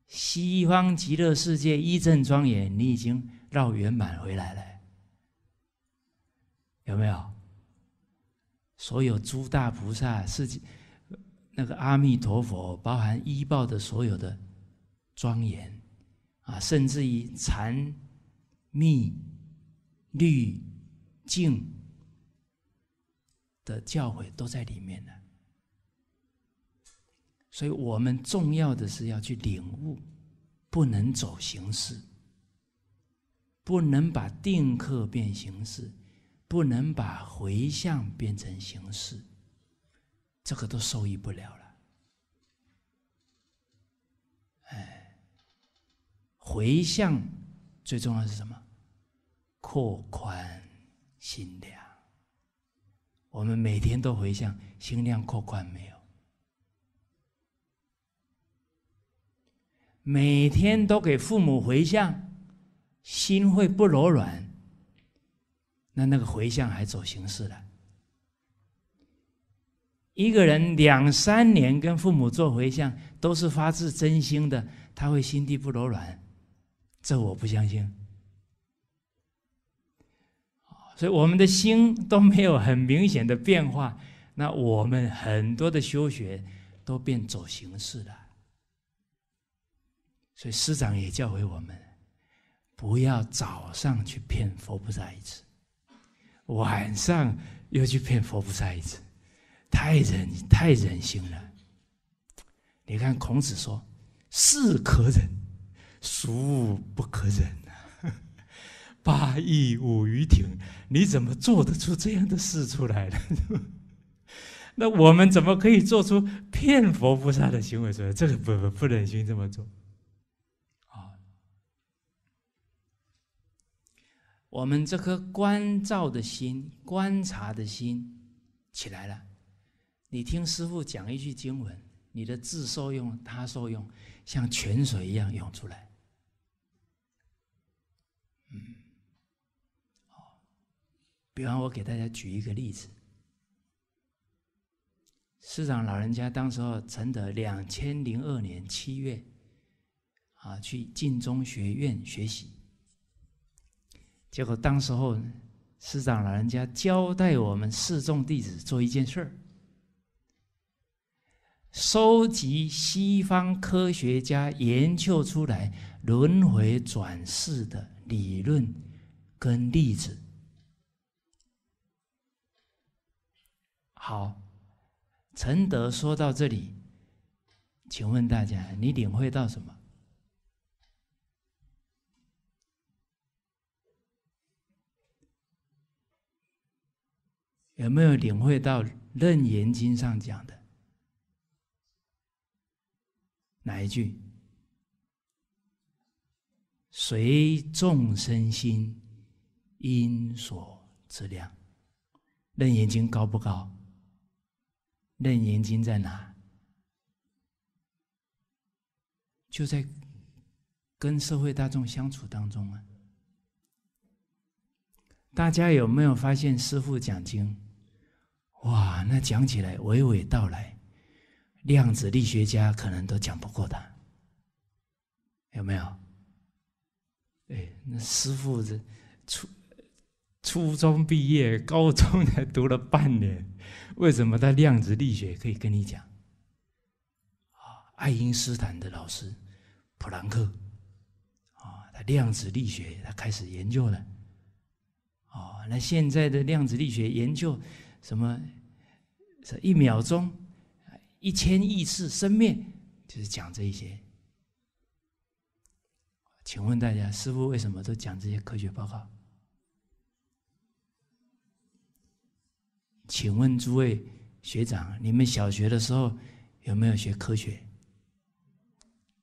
西方极乐世界一正庄严，你已经绕圆满回来了，有没有？所有诸大菩萨是那个阿弥陀佛，包含一报的所有的庄严啊，甚至于禅。密、律、净的教诲都在里面呢。所以我们重要的是要去领悟，不能走形式，不能把定课变形式，不能把回向变成形式，这个都受益不了了。哎，回向最重要是什么？扩宽心量，我们每天都回向，心量扩宽没有？每天都给父母回向，心会不柔软？那那个回向还走形式的？一个人两三年跟父母做回向，都是发自真心的，他会心地不柔软？这我不相信。所以我们的心都没有很明显的变化，那我们很多的修学都变走形式了。所以师长也教诲我们，不要早上去骗佛菩萨一次，晚上又去骗佛菩萨一次，太忍太忍心了。你看孔子说：“是可忍，孰不可忍。”八亿五鱼艇，你怎么做得出这样的事出来呢？<laughs> 那我们怎么可以做出骗佛菩萨的行为出来？这个不不不忍心这么做。啊，我们这颗观照的心、观察的心起来了。你听师傅讲一句经文，你的自受用、他受用，像泉水一样涌出来。比方，我给大家举一个例子。师长老人家当时候，承德两千零二年七月，啊，去晋中学院学习。结果当时候，师长老人家交代我们四众弟子做一件事儿：收集西方科学家研究出来轮回转世的理论跟例子。好，陈德说到这里，请问大家，你领会到什么？有没有领会到《楞严经》上讲的哪一句？随众生心，因所知量。《楞严经》高不高？那言经在哪？就在跟社会大众相处当中啊！大家有没有发现，师傅讲经，哇，那讲起来娓娓道来，量子力学家可能都讲不过他，有没有？哎，那师傅这初初中毕业，高中才读了半年。为什么他量子力学可以跟你讲？啊，爱因斯坦的老师普朗克，啊，他量子力学他开始研究了。哦，那现在的量子力学研究什么？一秒钟一千亿次生灭，就是讲这一些。请问大家，师傅为什么都讲这些科学报告？请问诸位学长，你们小学的时候有没有学科学？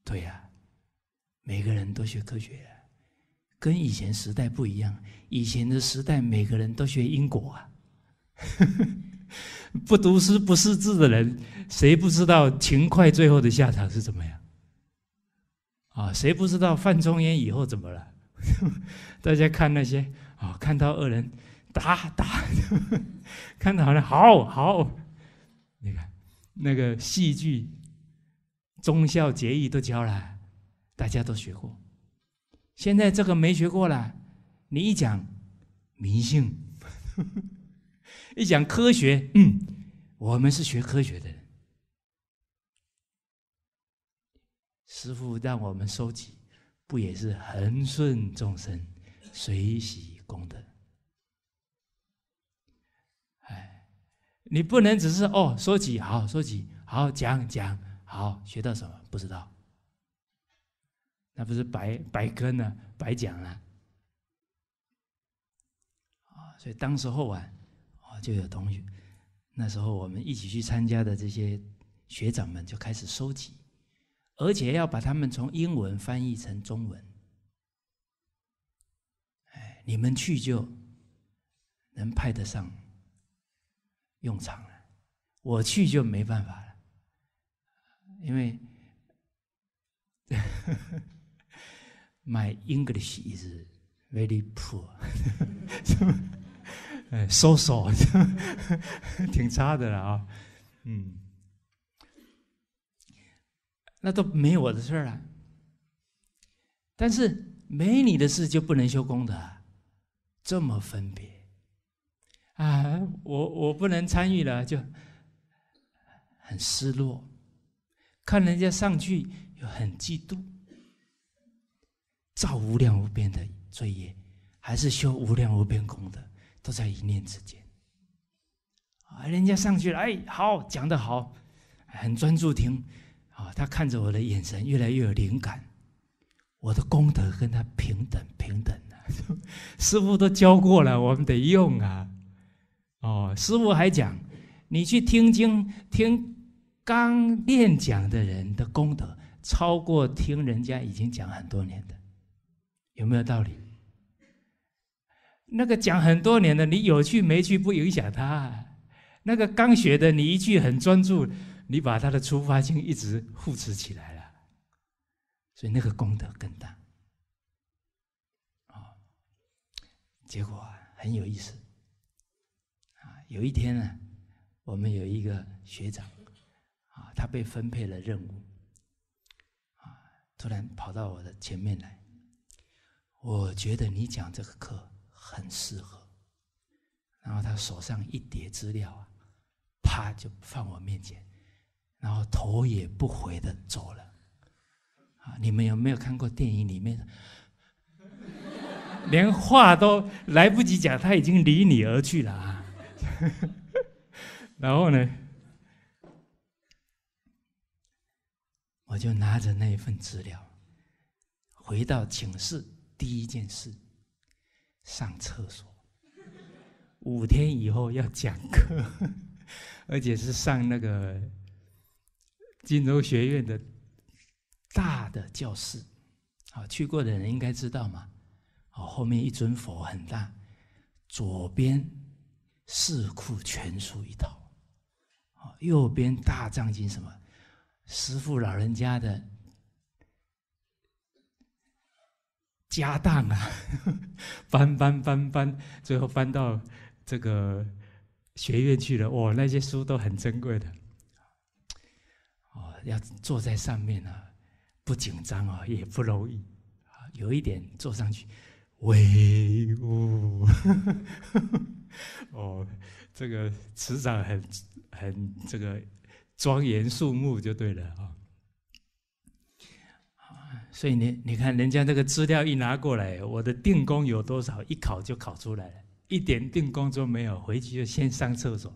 对呀，每个人都学科学，跟以前时代不一样。以前的时代，每个人都学因果啊。<laughs> 不读书不识字的人，谁不知道勤快最后的下场是怎么样？啊，谁不知道范仲淹以后怎么了？<laughs> 大家看那些啊，看到二人。打打，<laughs> 看着好像好好，你看那个戏剧，忠孝节义都教了，大家都学过。现在这个没学过了，你一讲迷信，<laughs> 一讲科学，嗯，我们是学科学的。师傅让我们收集，不也是恒顺众生，随喜功德？你不能只是哦，收集好，收集好，讲讲好，学到什么不知道，那不是白白跟了白讲了啊！所以当时候啊，啊，就有同学，那时候我们一起去参加的这些学长们就开始收集，而且要把他们从英文翻译成中文。哎，你们去就能派得上。用场了，我去就没办法了，因为 <laughs> My English is very poor，什 s o so，<laughs> 挺差的了啊，嗯，那都没我的事了，但是没你的事就不能修功德，这么分别。啊，我我不能参与了，就很失落。看人家上去又很嫉妒，造无量无边的罪业，还是修无量无边功德，都在一念之间。啊，人家上去了，哎，好讲得好，很专注听。啊，他看着我的眼神越来越有灵感。我的功德跟他平等平等的，师 <laughs> 傅都教过了，我们得用啊。哦，师傅还讲，你去听经，听刚念讲的人的功德，超过听人家已经讲很多年的，有没有道理？那个讲很多年的，你有去没去不影响他；那个刚学的，你一句很专注，你把他的出发心一直扶持起来了，所以那个功德更大。哦，结果很有意思。有一天呢，我们有一个学长，啊，他被分配了任务，啊，突然跑到我的前面来，我觉得你讲这个课很适合，然后他手上一叠资料啊，啪就放我面前，然后头也不回的走了，啊，你们有没有看过电影里面，<laughs> 连话都来不及讲，他已经离你而去了。啊！<laughs> 然后呢，我就拿着那一份资料，回到寝室。第一件事，上厕所。五天以后要讲课，<laughs> 而且是上那个金州学院的大的教室。好，去过的人应该知道嘛。好，后面一尊佛很大，左边。四库全书一套，啊，右边大藏经什么？师傅老人家的家当啊，<laughs> 搬搬搬搬，最后搬到这个学院去了。哇，那些书都很珍贵的。哦，要坐在上面呢，不紧张啊，也不容易，有一点坐上去，威武。<laughs> 哦，这个磁场很很这个庄严肃穆就对了啊，所以你你看人家那个资料一拿过来，我的定功有多少？一考就考出来了，一点定功都没有，回去就先上厕所，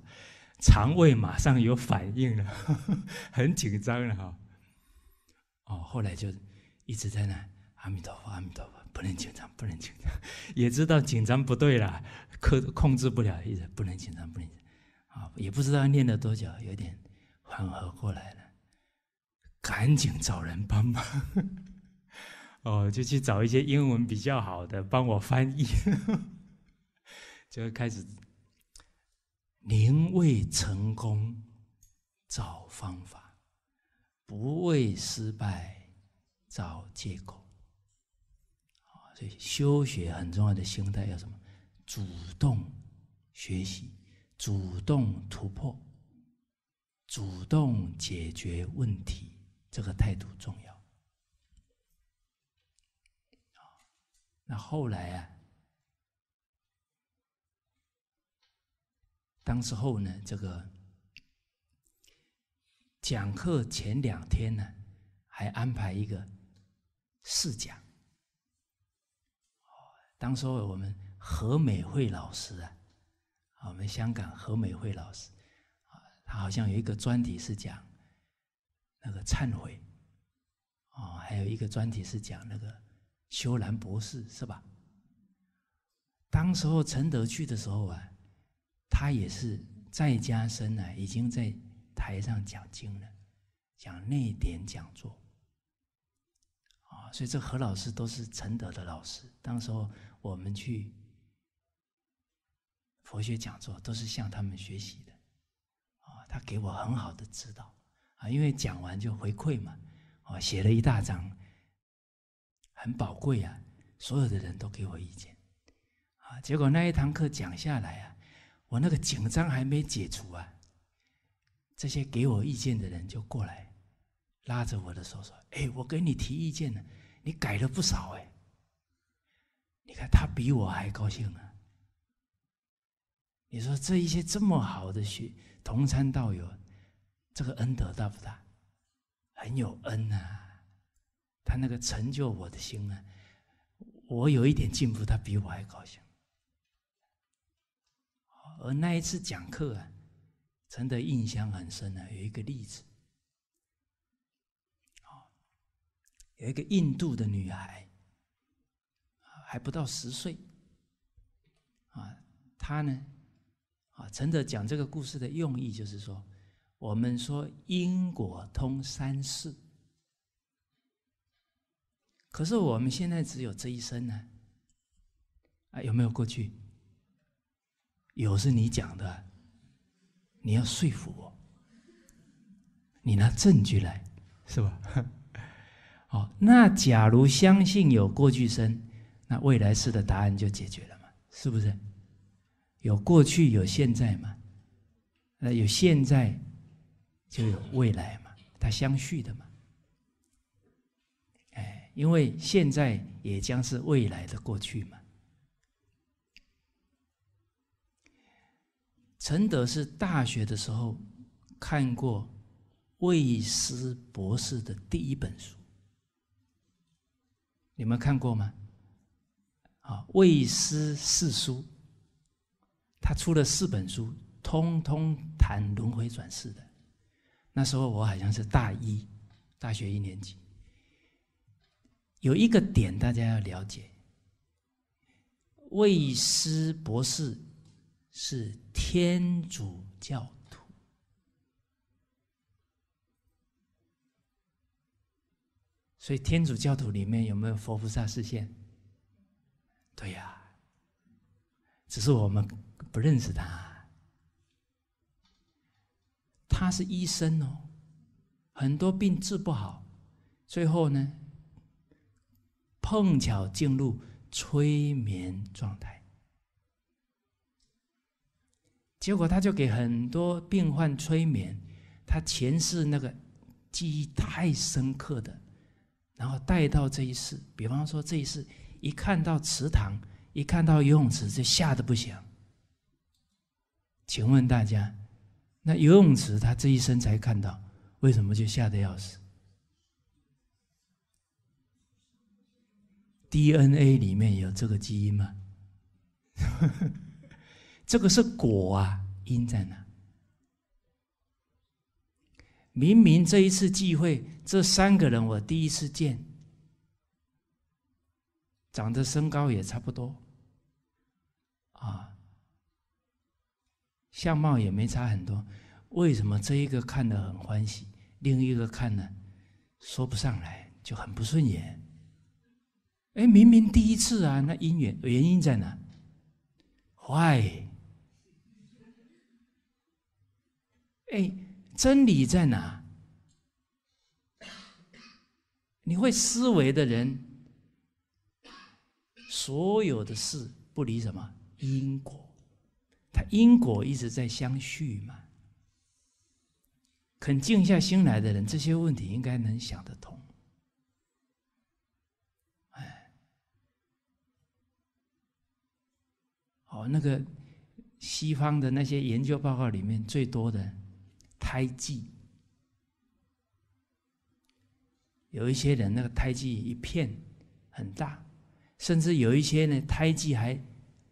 肠胃马上有反应了，<laughs> 很紧张了哈。哦，后来就一直在那阿弥陀佛，阿弥陀佛。不能紧张，不能紧张，<laughs> 也知道紧张不对了，控控制不了一直不能紧张，不能紧张，啊，也不知道练了多久，有点缓和过来了，赶紧找人帮忙，<laughs> 哦，就去找一些英文比较好的帮我翻译，<laughs> 就开始，宁为成功找方法，不为失败找借口。所以，修学很重要的心态要什么？主动学习，主动突破，主动解决问题，这个态度重要。那后来啊，当时候呢，这个讲课前两天呢，还安排一个试讲。当时我们何美惠老师啊，我们香港何美惠老师啊，她好像有一个专题是讲那个忏悔，哦，还有一个专题是讲那个修兰博士是吧？当时候陈德去的时候啊，他也是在家深啊，已经在台上讲经了，讲内典讲座。所以这何老师都是承德的老师。当时候我们去佛学讲座，都是向他们学习的。啊，他给我很好的指导啊，因为讲完就回馈嘛。啊，写了一大张，很宝贵啊，所有的人都给我意见。啊，结果那一堂课讲下来啊，我那个紧张还没解除啊，这些给我意见的人就过来，拉着我的手说。哎，我给你提意见呢，你改了不少哎。你看他比我还高兴啊！你说这一些这么好的学同参道友，这个恩德大不大？很有恩啊！他那个成就我的心啊，我有一点进步，他比我还高兴。而那一次讲课啊，真的印象很深啊，有一个例子。有一个印度的女孩，还不到十岁，啊，她呢，啊，陈德讲这个故事的用意就是说，我们说因果通三世，可是我们现在只有这一生呢，啊，有没有过去？有是你讲的，你要说服我，你拿证据来，是吧？好，那假如相信有过去生，那未来世的答案就解决了嘛？是不是？有过去，有现在嘛？那有现在，就有未来嘛？它相续的嘛？哎，因为现在也将是未来的过去嘛。承德是大学的时候看过魏斯博士的第一本书。你们看过吗？啊，魏斯四书，他出了四本书，通通谈轮回转世的。那时候我好像是大一，大学一年级。有一个点大家要了解，魏斯博士是天主教。所以天主教徒里面有没有佛菩萨视线？对呀，只是我们不认识他。他是医生哦，很多病治不好，最后呢，碰巧进入催眠状态，结果他就给很多病患催眠，他前世那个记忆太深刻的。然后带到这一世。比方说这一世，一看到池塘，一看到游泳池就吓得不行。请问大家，那游泳池他这一生才看到，为什么就吓得要死？DNA 里面有这个基因吗？<laughs> 这个是果啊，因在哪？明明这一次聚会，这三个人我第一次见，长得身高也差不多，啊，相貌也没差很多，为什么这一个看得很欢喜，另一个看呢，说不上来，就很不顺眼。哎，明明第一次啊，那因缘原因在哪？w h y 哎。真理在哪？你会思维的人，所有的事不离什么因果？它因果一直在相续嘛。肯静下心来的人，这些问题应该能想得通。哎，哦，那个西方的那些研究报告里面最多的。胎记，有一些人那个胎记一片很大，甚至有一些呢，胎记还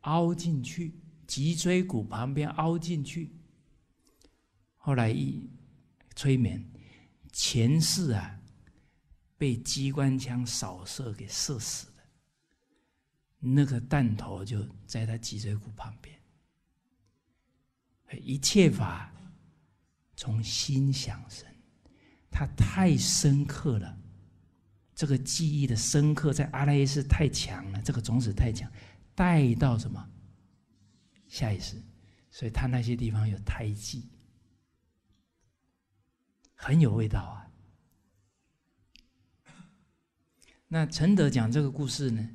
凹进去，脊椎骨旁边凹进去。后来一催眠，前世啊，被机关枪扫射给射死的，那个弹头就在他脊椎骨旁边。一切法。从心想神，他太深刻了，这个记忆的深刻在阿赖耶识太强了，这个种子太强，带到什么下意识，所以他那些地方有胎记，很有味道啊。那陈德讲这个故事呢，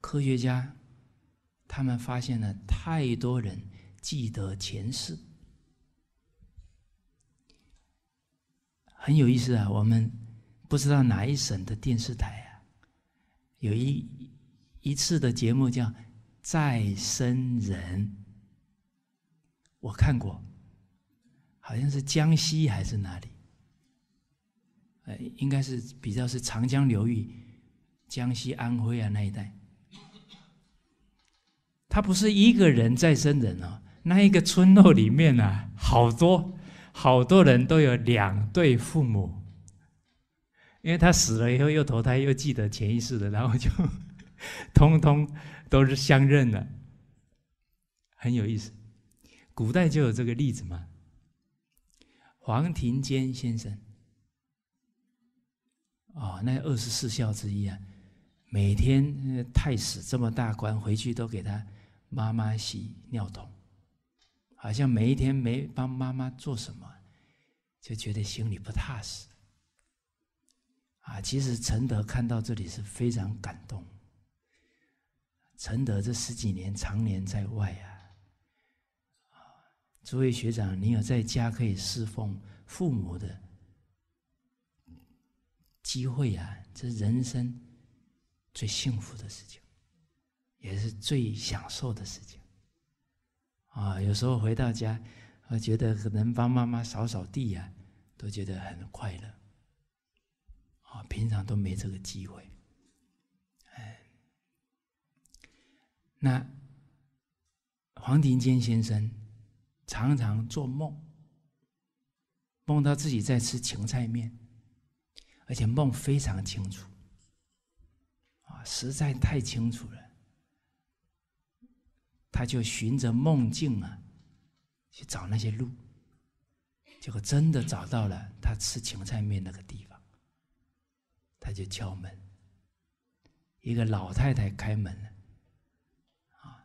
科学家他们发现了太多人记得前世。很有意思啊！我们不知道哪一省的电视台啊，有一一次的节目叫《再生人》，我看过，好像是江西还是哪里？哎，应该是比较是长江流域，江西、安徽啊那一带。他不是一个人再生人哦，那一个村落里面呢，好多。好多人都有两对父母，因为他死了以后又投胎又记得前一世的，然后就 <laughs> 通通都是相认的，很有意思。古代就有这个例子嘛？黄庭坚先生哦，那二十四孝之一啊，每天太史这么大官回去都给他妈妈洗尿桶。好像每一天没帮妈妈做什么，就觉得心里不踏实。啊，其实陈德看到这里是非常感动。陈德这十几年常年在外啊，啊，诸位学长，你有在家可以侍奉父母的机会啊，这是人生最幸福的事情，也是最享受的事情。啊，有时候回到家，我觉得能帮妈妈扫扫地呀，都觉得很快乐。啊，平常都没这个机会。哎，那黄庭坚先生常常做梦，梦到自己在吃芹菜面，而且梦非常清楚，啊，实在太清楚了。他就循着梦境啊，去找那些路，结果真的找到了他吃芹菜面那个地方。他就敲门，一个老太太开门了，啊，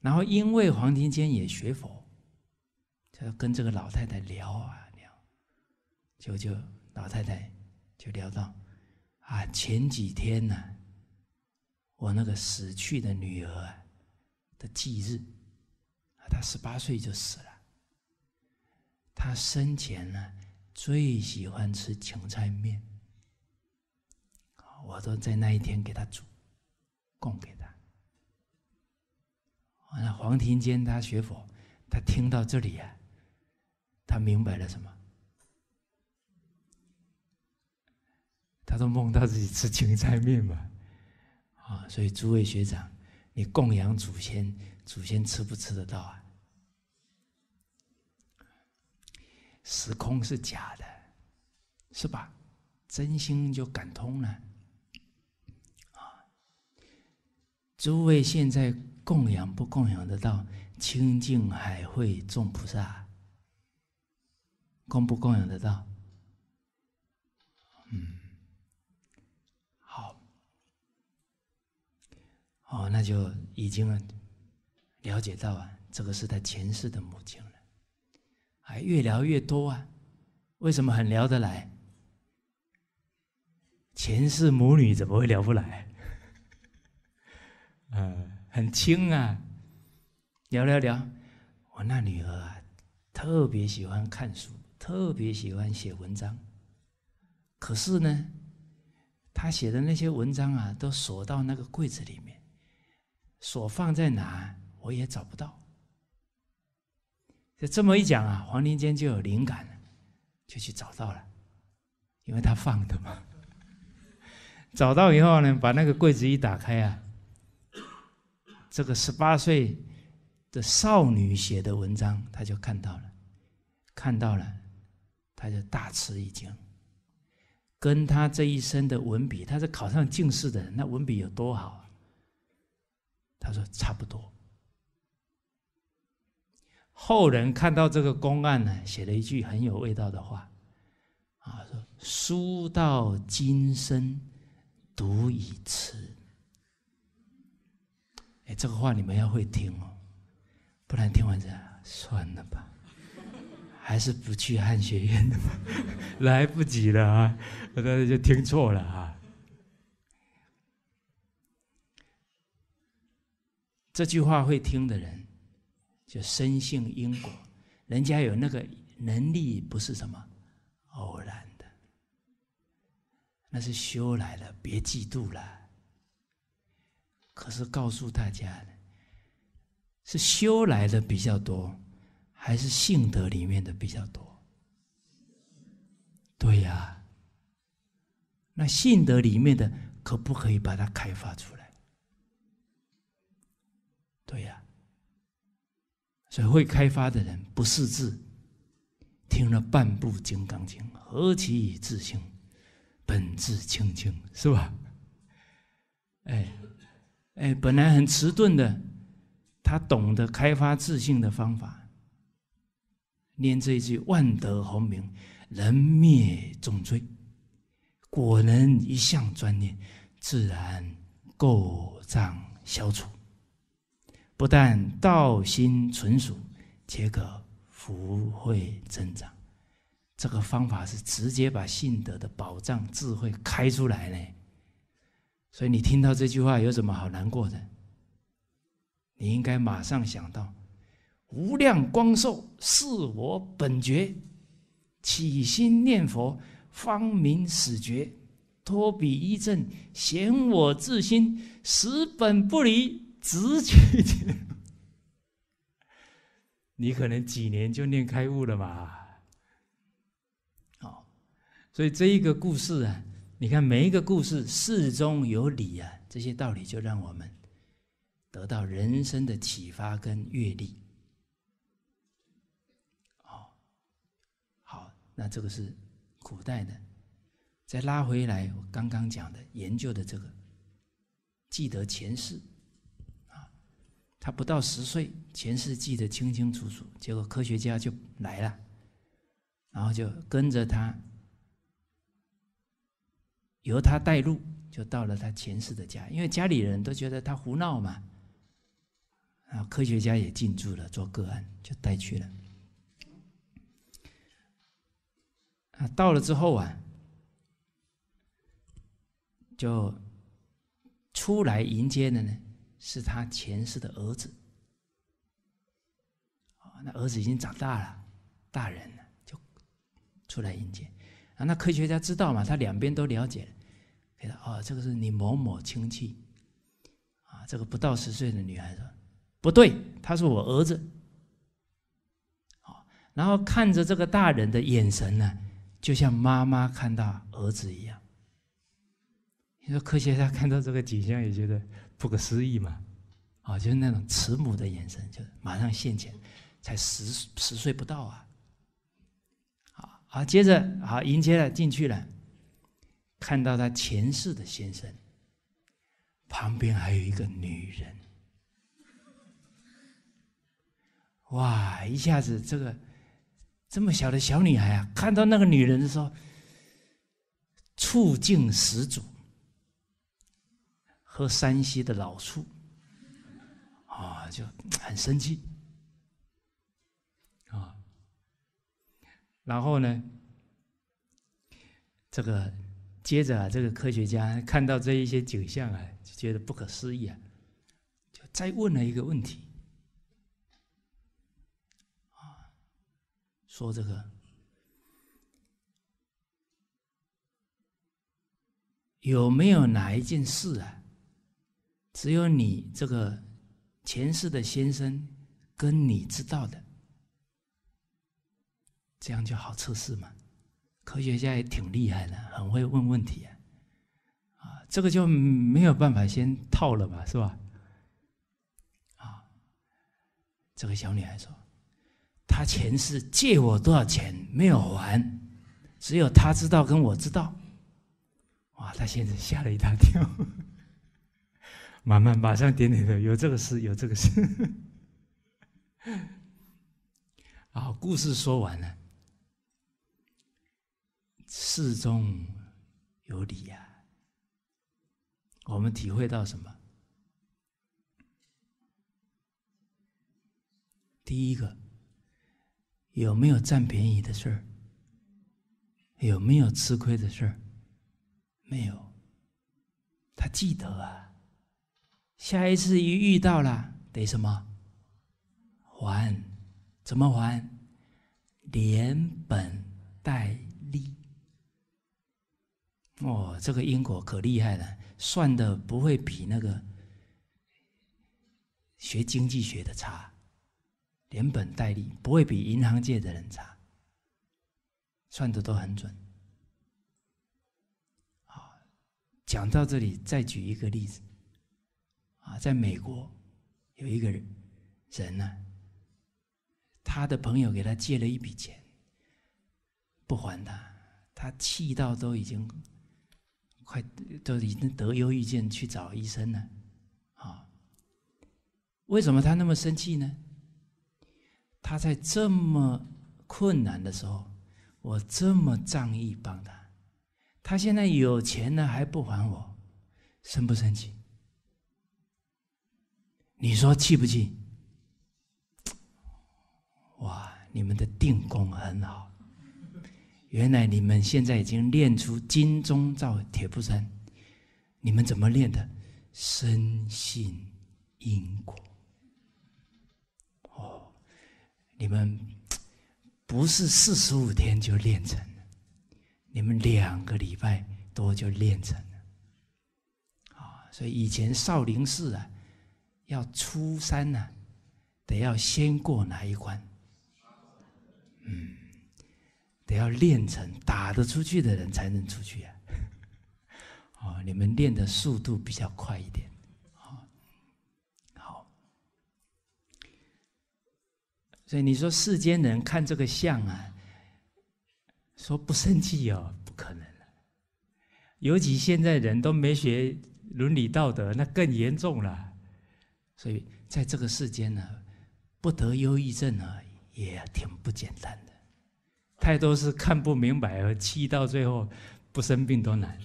然后因为黄庭坚也学佛，他跟这个老太太聊啊聊，就就老太太就聊到，啊前几天呢。我那个死去的女儿的忌日，啊，她十八岁就死了。她生前呢，最喜欢吃芹菜面，我都在那一天给她煮，供给她。完了，黄庭坚他学佛，他听到这里啊，他明白了什么？他都梦到自己吃芹菜面嘛。啊，所以诸位学长，你供养祖先，祖先吃不吃得到啊？时空是假的，是吧？真心就感通了。啊，诸位现在供养不供养得到清净海会众菩萨？供不供养得到？嗯。哦，那就已经了解到啊，这个是他前世的母亲了。还越聊越多啊，为什么很聊得来？前世母女怎么会聊不来？嗯，很轻啊，聊聊聊。我那女儿啊，特别喜欢看书，特别喜欢写文章。可是呢，她写的那些文章啊，都锁到那个柜子里面。锁放在哪？我也找不到。就这么一讲啊，黄庭坚就有灵感了，就去找到了，因为他放的嘛。找到以后呢，把那个柜子一打开啊，这个十八岁的少女写的文章，他就看到了，看到了，他就大吃一惊，跟他这一生的文笔，他是考上进士的，那文笔有多好。他说：“差不多。”后人看到这个公案呢，写了一句很有味道的话，啊，说“书到今生读已迟”。哎，这个话你们要会听哦，不然听完这算了吧，还是不去汉学院的吧，<laughs> 来不及了啊！我这就听错了啊。这句话会听的人，就深信因果，人家有那个能力，不是什么偶然的，那是修来的，别嫉妒了。可是告诉大家，是修来的比较多，还是性德里面的比较多？对呀，那性德里面的可不可以把它开发出？对呀，所以会开发的人不识字，听了半部《金刚经》，何其以自信，本自清净，是吧？哎，哎，本来很迟钝的，他懂得开发自信的方法，念这一句“万德洪明，人灭众罪”，果能一向专念，自然垢障消除。不但道心纯熟，且可福慧增长。这个方法是直接把性德的宝藏智慧开出来呢。所以你听到这句话有什么好难过的？你应该马上想到：无量光寿是我本觉，起心念佛方明始觉，托彼一正显我自心，十本不离。直觉 <laughs> 你可能几年就念开悟了嘛？好，所以这一个故事啊，你看每一个故事事中有理啊，这些道理就让我们得到人生的启发跟阅历。好，好，那这个是古代的，再拉回来，我刚刚讲的研究的这个，记得前世。他不到十岁，前世记得清清楚楚，结果科学家就来了，然后就跟着他，由他带路，就到了他前世的家，因为家里人都觉得他胡闹嘛，啊，科学家也进驻了，做个案就带去了，啊，到了之后啊，就出来迎接的呢。是他前世的儿子，那儿子已经长大了，大人了，就出来迎接。啊，那科学家知道嘛？他两边都了解，给他哦，这个是你某某亲戚，啊，这个不到十岁的女孩子，不对，他是我儿子。然后看着这个大人的眼神呢，就像妈妈看到儿子一样。你说科学家看到这个景象，也觉得。不可思议嘛！啊，就是那种慈母的眼神，就马上现钱，才十十岁不到啊！啊，好，接着好，迎接了进去了，看到他前世的先生，旁边还有一个女人，哇！一下子这个这么小的小女孩啊，看到那个女人的时候，触境十足。喝山西的老醋，啊，就很生气，啊，然后呢，这个接着啊，这个科学家看到这一些景象啊，就觉得不可思议，啊，就再问了一个问题，啊，说这个有没有哪一件事啊？只有你这个前世的先生跟你知道的，这样就好测试嘛。科学家也挺厉害的，很会问问题啊。啊，这个就没有办法先套了吧，是吧？啊，这个小女孩说，她前世借我多少钱没有还，只有他知道跟我知道。哇，她先生吓了一大跳。慢慢，马上点点头。有这个事，<laughs> 有这个事。好，<laughs> 故事说完了。事中有理呀。我们体会到什么？第一个，有没有占便宜的事儿？有没有吃亏的事儿？没有。他记得啊。下一次一遇到了得什么？还？怎么还？连本带利。哦，这个因果可厉害了，算的不会比那个学经济学的差，连本带利不会比银行界的人差，算的都很准。好，讲到这里，再举一个例子。啊，在美国有一个人呢，他的朋友给他借了一笔钱，不还他，他气到都已经快都已经得忧郁症，去找医生了。啊，为什么他那么生气呢？他在这么困难的时候，我这么仗义帮他，他现在有钱了还不还我，生不生气？你说气不气？哇！你们的定功很好，原来你们现在已经练出金钟罩、铁布衫，你们怎么练的？深信因果。哦，你们不是四十五天就练成了，你们两个礼拜多就练成了。啊，所以以前少林寺啊。要出山呢，得要先过哪一关？嗯，得要练成打得出去的人才能出去啊！<laughs> 哦，你们练的速度比较快一点，好。所以你说世间人看这个相啊，说不生气哦，不可能尤其现在人都没学伦理道德，那更严重了。所以，在这个世间呢，不得忧郁症呢，也挺不简单的。太多是看不明白而气到最后，不生病都难。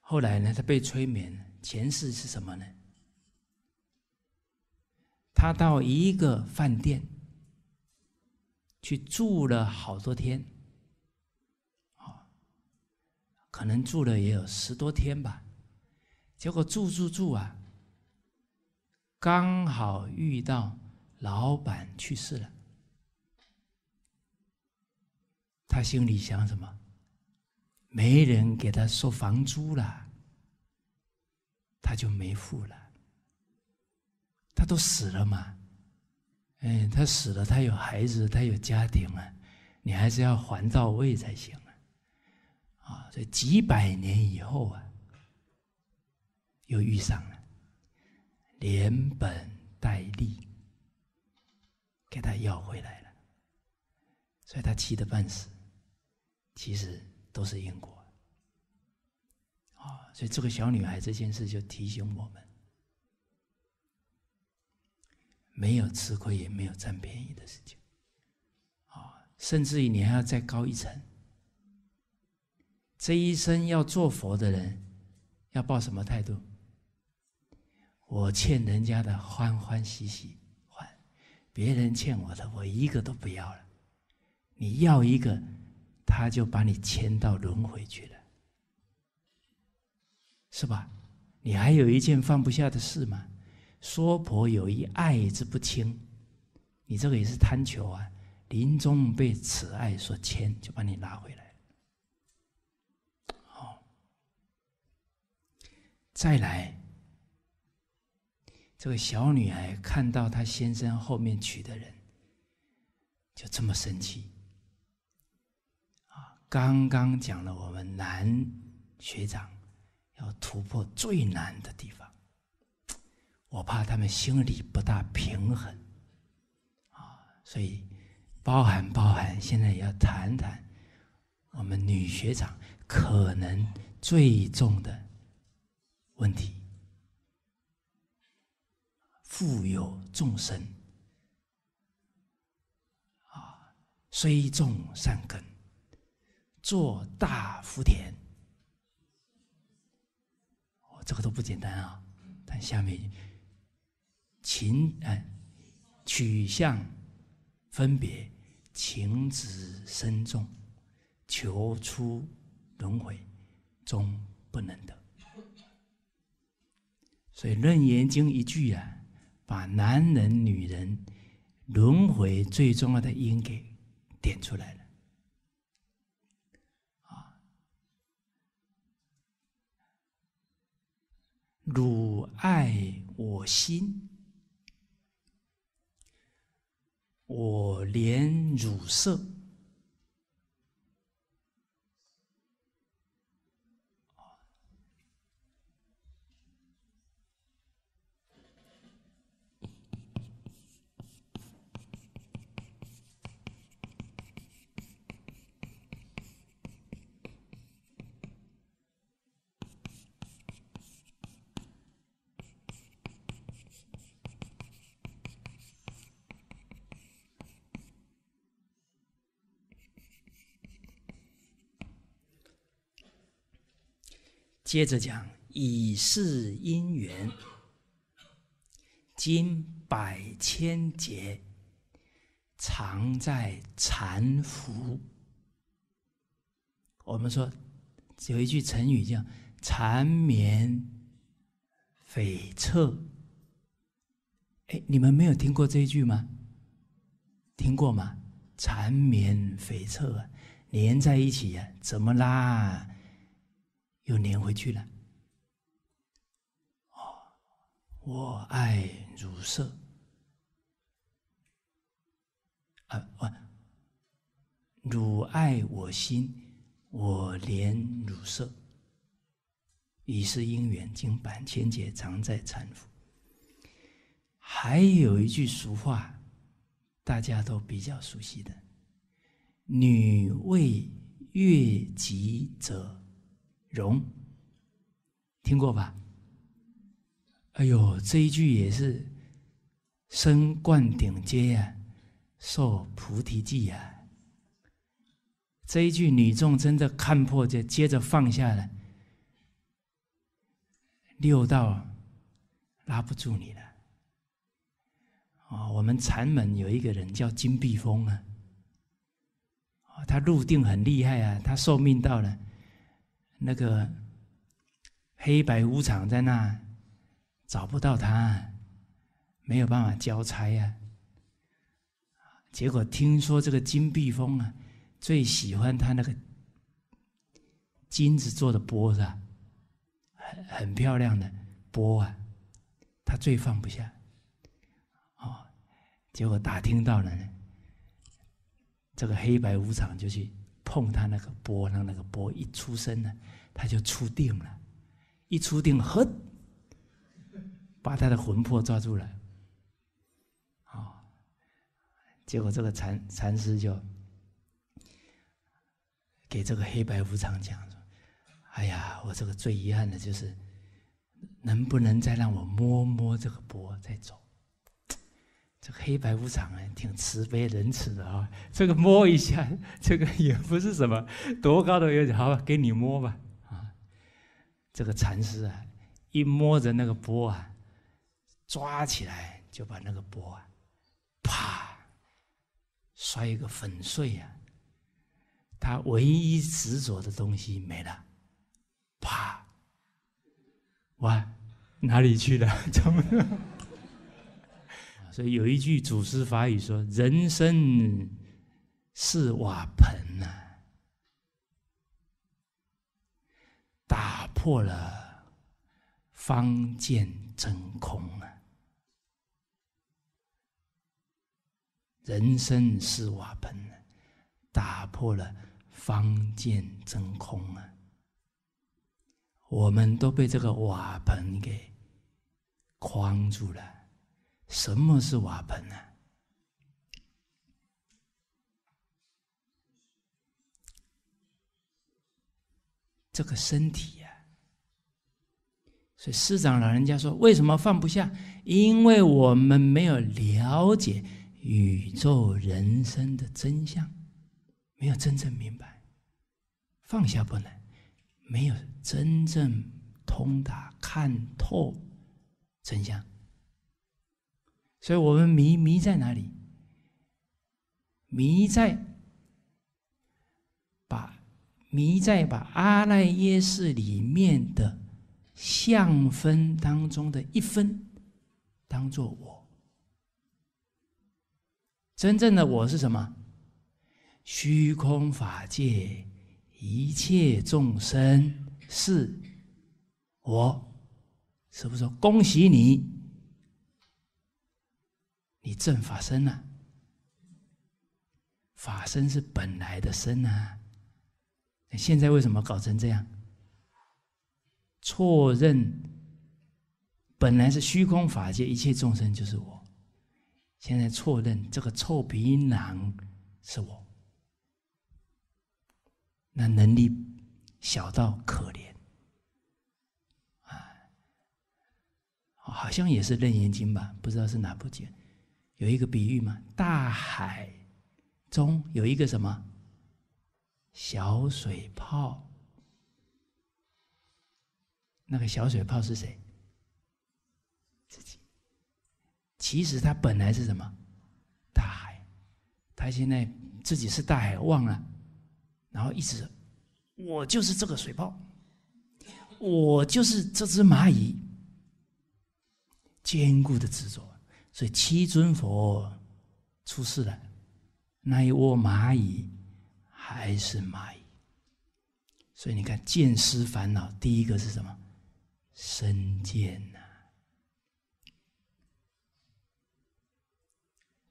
后来呢，他被催眠，前世是什么呢？他到一个饭店去住了好多天，啊，可能住了也有十多天吧。结果住住住啊，刚好遇到老板去世了。他心里想什么？没人给他收房租了，他就没付了。他都死了嘛？哎，他死了，他有孩子，他有家庭啊，你还是要还到位才行啊。啊，所以几百年以后啊。又遇上了，连本带利给他要回来了，所以他气得半死。其实都是因果啊！所以这个小女孩这件事就提醒我们：没有吃亏也没有占便宜的事情啊！甚至于你还要再高一层，这一生要做佛的人，要抱什么态度？我欠人家的欢欢喜喜还，别人欠我的我一个都不要了。你要一个，他就把你牵到轮回去了，是吧？你还有一件放不下的事吗？娑婆有一爱之不清，你这个也是贪求啊。临终被此爱所牵，就把你拉回来了。好，再来。这个小女孩看到她先生后面娶的人，就这么生气，啊！刚刚讲了我们男学长要突破最难的地方，我怕他们心里不大平衡，啊！所以，包含包含，现在要谈谈我们女学长可能最重的问题。富有众生，啊，虽种善根，作大福田，哦，这个都不简单啊！但下面情哎取向分别情子深重，求出轮回，终不能得。所以《楞严经》一句啊。把男人、女人轮回最重要的因给点出来了。啊，汝爱我心，我怜汝色。接着讲，以是因缘，经百千劫，常在缠缚。我们说有一句成语叫“缠绵悱恻”，哎，你们没有听过这一句吗？听过吗？“缠绵悱恻”啊，连在一起呀，怎么啦？又连回去了。哦，我爱汝色，啊我汝爱我心，我怜汝色。已是因缘，经百千劫常在搀扶。还有一句俗话，大家都比较熟悉的：“女为悦己者。”荣，听过吧？哎呦，这一句也是身灌顶阶呀，受菩提记呀。这一句，女众真的看破就接着放下了，六道拉不住你了。啊，我们禅门有一个人叫金碧峰啊，啊，他入定很厉害啊，他寿命到了。那个黑白无常在那找不到他，没有办法交差呀。结果听说这个金碧峰啊，最喜欢他那个金子做的钵是吧？很很漂亮的钵啊，他最放不下。哦，结果打听到了呢，这个黑白无常就去。碰他那个钵，让那个钵一出生呢，他就出定了。一出定，呵，把他的魂魄抓住了。好，结果这个禅禅师就给这个黑白无常讲说：“哎呀，我这个最遗憾的就是，能不能再让我摸摸这个钵再走？”这黑白无常啊，挺慈悲仁慈的啊。这个摸一下，这个也不是什么多高的要求吧？给你摸吧啊。这个禅师啊，一摸着那个钵啊，抓起来就把那个钵啊，啪，摔一个粉碎呀。他唯一执着的东西没了，啪，哇，哪里去了？怎么？有一句祖师法语说：“人生是瓦盆啊，打破了方见真空啊。人生是瓦盆啊，打破了方见真空啊。我们都被这个瓦盆给框住了。”什么是瓦盆呢？这个身体呀，所以师长老人家说：“为什么放不下？因为我们没有了解宇宙人生的真相，没有真正明白放下不难，没有真正通达看透真相。”所以我们迷迷在哪里？迷在把迷在把阿赖耶识里面的相分当中的一分当做我。真正的我是什么？虚空法界一切众生是我。是不是？恭喜你。”你正法身啊？法身是本来的身啊！现在为什么搞成这样？错认本来是虚空法界一切众生就是我，现在错认这个臭皮囊是我，那能力小到可怜啊！好像也是《楞严经》吧？不知道是哪部经。有一个比喻嘛，大海中有一个什么小水泡？那个小水泡是谁？自己。其实它本来是什么？大海。他现在自己是大海，忘了，然后一直，我就是这个水泡，我就是这只蚂蚁，坚固的执着。所以七尊佛出世了，那一窝蚂蚁还是蚂蚁。所以你看，见思烦恼第一个是什么？身见呐。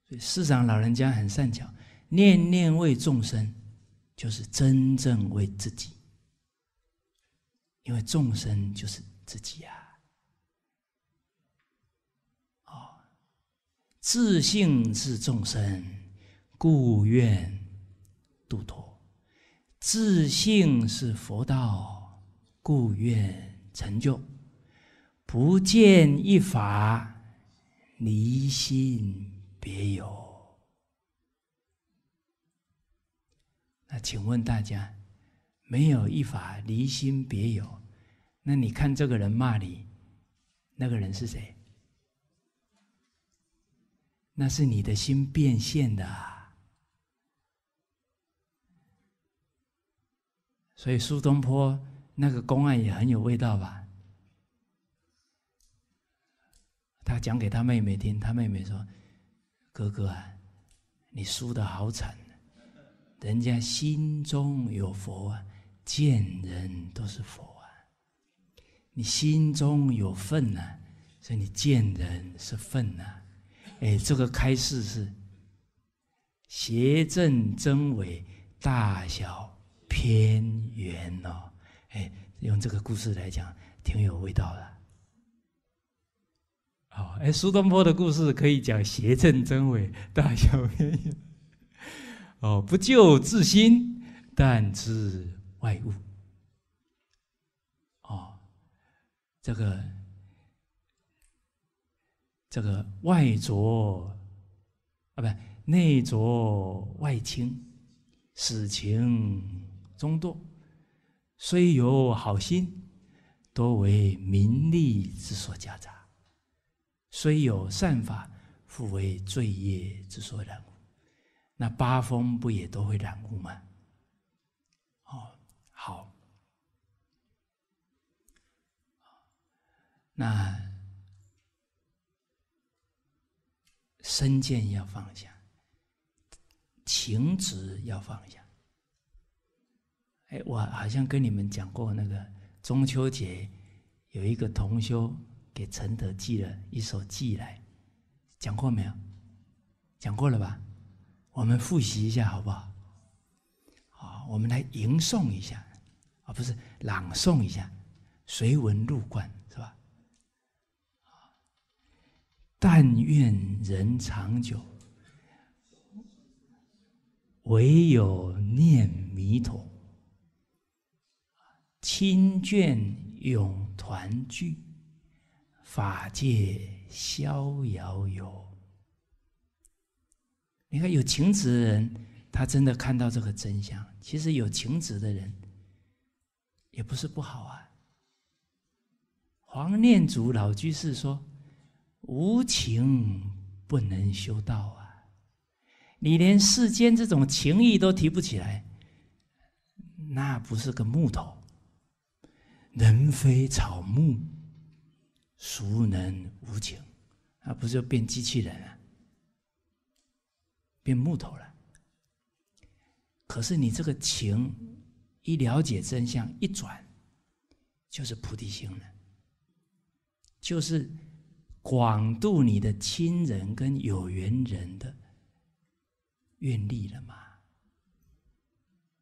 所以世长老人家很善巧，念念为众生，就是真正为自己，因为众生就是自己啊。自性是众生，故愿度脱；自性是佛道，故愿成就。不见一法，离心别有。那请问大家，没有一法离心别有，那你看这个人骂你，那个人是谁？那是你的心变现的，所以苏东坡那个公案也很有味道吧？他讲给他妹妹听，他妹妹说：“哥哥啊，你输的好惨，人家心中有佛啊，见人都是佛啊，你心中有份呐，所以你见人是份呐。”哎，这个开示是邪正真伪大小偏圆哦。哎，用这个故事来讲，挺有味道的。好，哎，苏东坡的故事可以讲邪正真伪大小偏圆。哦，不救自心，但知外物。哦，这个。这个外浊，啊不，内浊外清，使情中堕，虽有好心，多为名利之所夹杂；虽有善法，复为罪业之所染。那八风不也都会染污吗？哦，好，那。身见要放下，情执要放下。哎，我好像跟你们讲过那个中秋节，有一个同修给陈德寄了一首寄来，讲过没有？讲过了吧？我们复习一下好不好？好，我们来吟诵一下，啊，不是朗诵一下，《随文入观》。但愿人长久，唯有念弥陀。亲眷永团聚，法界逍遥游。你看，有情执的人，他真的看到这个真相。其实有情执的人，也不是不好啊。黄念祖老居士说。无情不能修道啊！你连世间这种情意都提不起来，那不是个木头。人非草木，孰能无情？那不是就变机器人了？变木头了？可是你这个情一了解真相一转，就是菩提心了，就是。广度你的亲人跟有缘人的愿力了吗？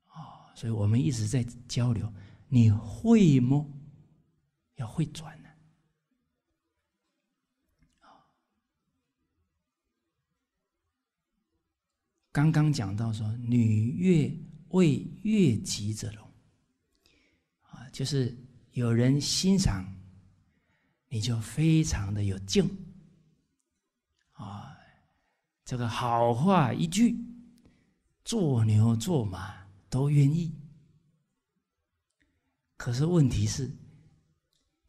哦，所以我们一直在交流，你会吗？要会转呢。刚刚讲到说，女越为越吉者荣啊，就是有人欣赏。你就非常的有劲，啊，这个好话一句，做牛做马都愿意。可是问题是，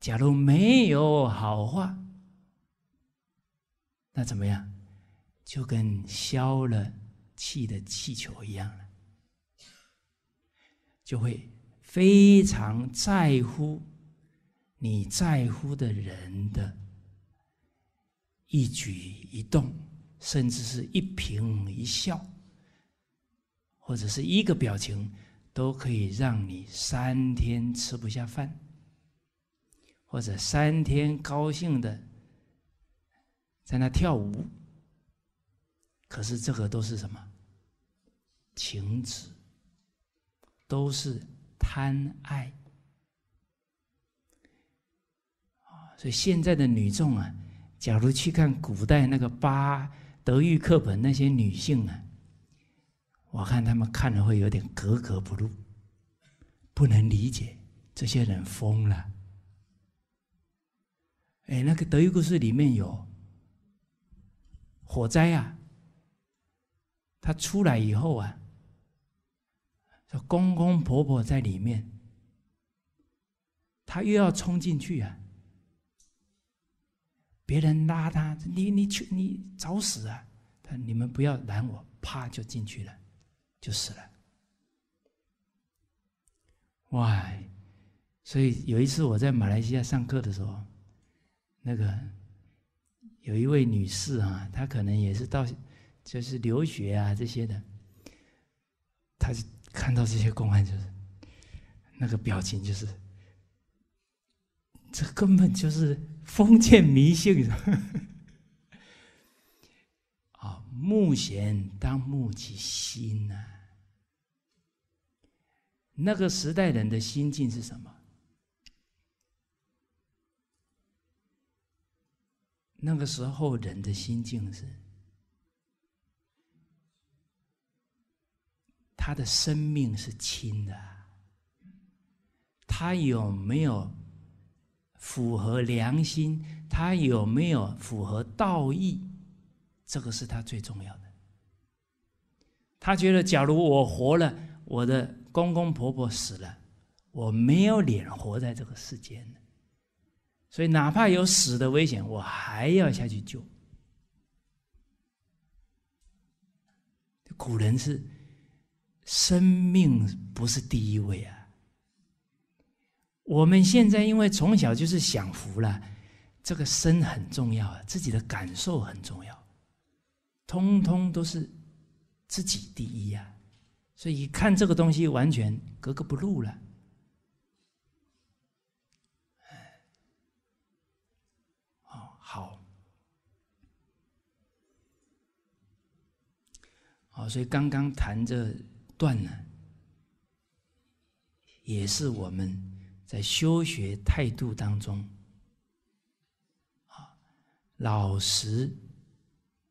假如没有好话，那怎么样？就跟消了气的气球一样了，就会非常在乎。你在乎的人的一举一动，甚至是一颦一笑，或者是一个表情，都可以让你三天吃不下饭，或者三天高兴的在那跳舞。可是这个都是什么？情执，都是贪爱。所以现在的女众啊，假如去看古代那个八德育课本那些女性啊，我看他们看了会有点格格不入，不能理解，这些人疯了。哎，那个德育故事里面有火灾啊，他出来以后啊，说公公婆婆在里面，他又要冲进去啊。别人拉他，你你去，你找死啊！他你们不要拦我，啪就进去了，就死了。哇！所以有一次我在马来西亚上课的时候，那个有一位女士啊，她可能也是到就是留学啊这些的，她看到这些公安就是那个表情，就是这根本就是。封建迷信，<laughs> 啊！目前当目其心呐。那个时代人的心境是什么？那个时候人的心境是，他的生命是轻的，他有没有？符合良心，他有没有符合道义？这个是他最重要的。他觉得，假如我活了，我的公公婆婆死了，我没有脸活在这个世间了。所以，哪怕有死的危险，我还要下去救。古人是生命不是第一位啊。我们现在因为从小就是享福了，这个身很重要啊，自己的感受很重要，通通都是自己第一呀，所以看这个东西完全格格不入了。哦好，哦所以刚刚谈这段呢，也是我们。在修学态度当中，啊，老实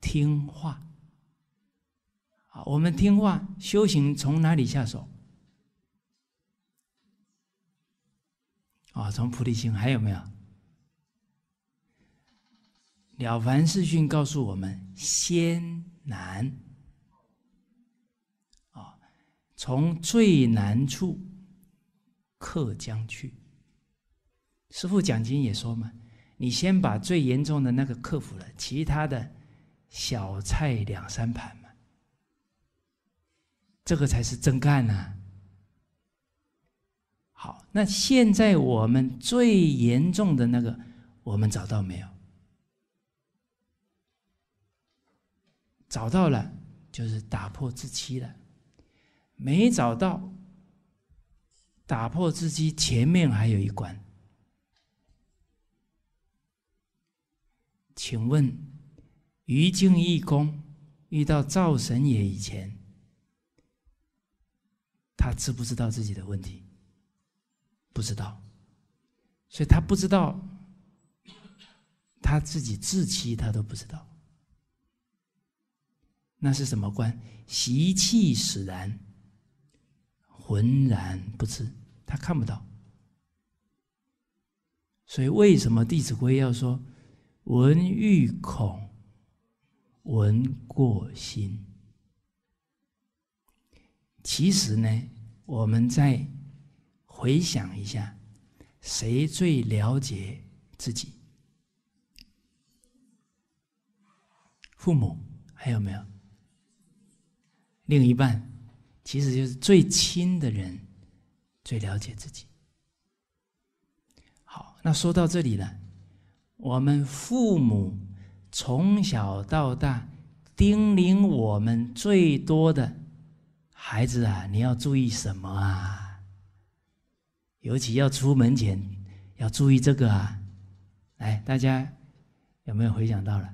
听话，啊，我们听话修行从哪里下手？啊，从菩提心还有没有？了凡四训告诉我们，先难，啊，从最难处。客将去，师父讲经也说嘛，你先把最严重的那个克服了，其他的，小菜两三盘嘛，这个才是真干呢。好，那现在我们最严重的那个，我们找到没有？找到了，就是打破自欺了，没找到。打破自己，前面还有一关。请问，于静义公遇到赵神爷以前，他知不知道自己的问题？不知道，所以他不知道他自己自欺，他都不知道。那是什么关？习气使然。浑然不知，他看不到，所以为什么《弟子规》要说“闻欲恐，闻过心”？其实呢，我们再回想一下，谁最了解自己？父母还有没有？另一半？其实就是最亲的人，最了解自己。好，那说到这里呢，我们父母从小到大叮咛我们最多的，孩子啊，你要注意什么啊？尤其要出门前要注意这个啊。哎，大家有没有回想到了？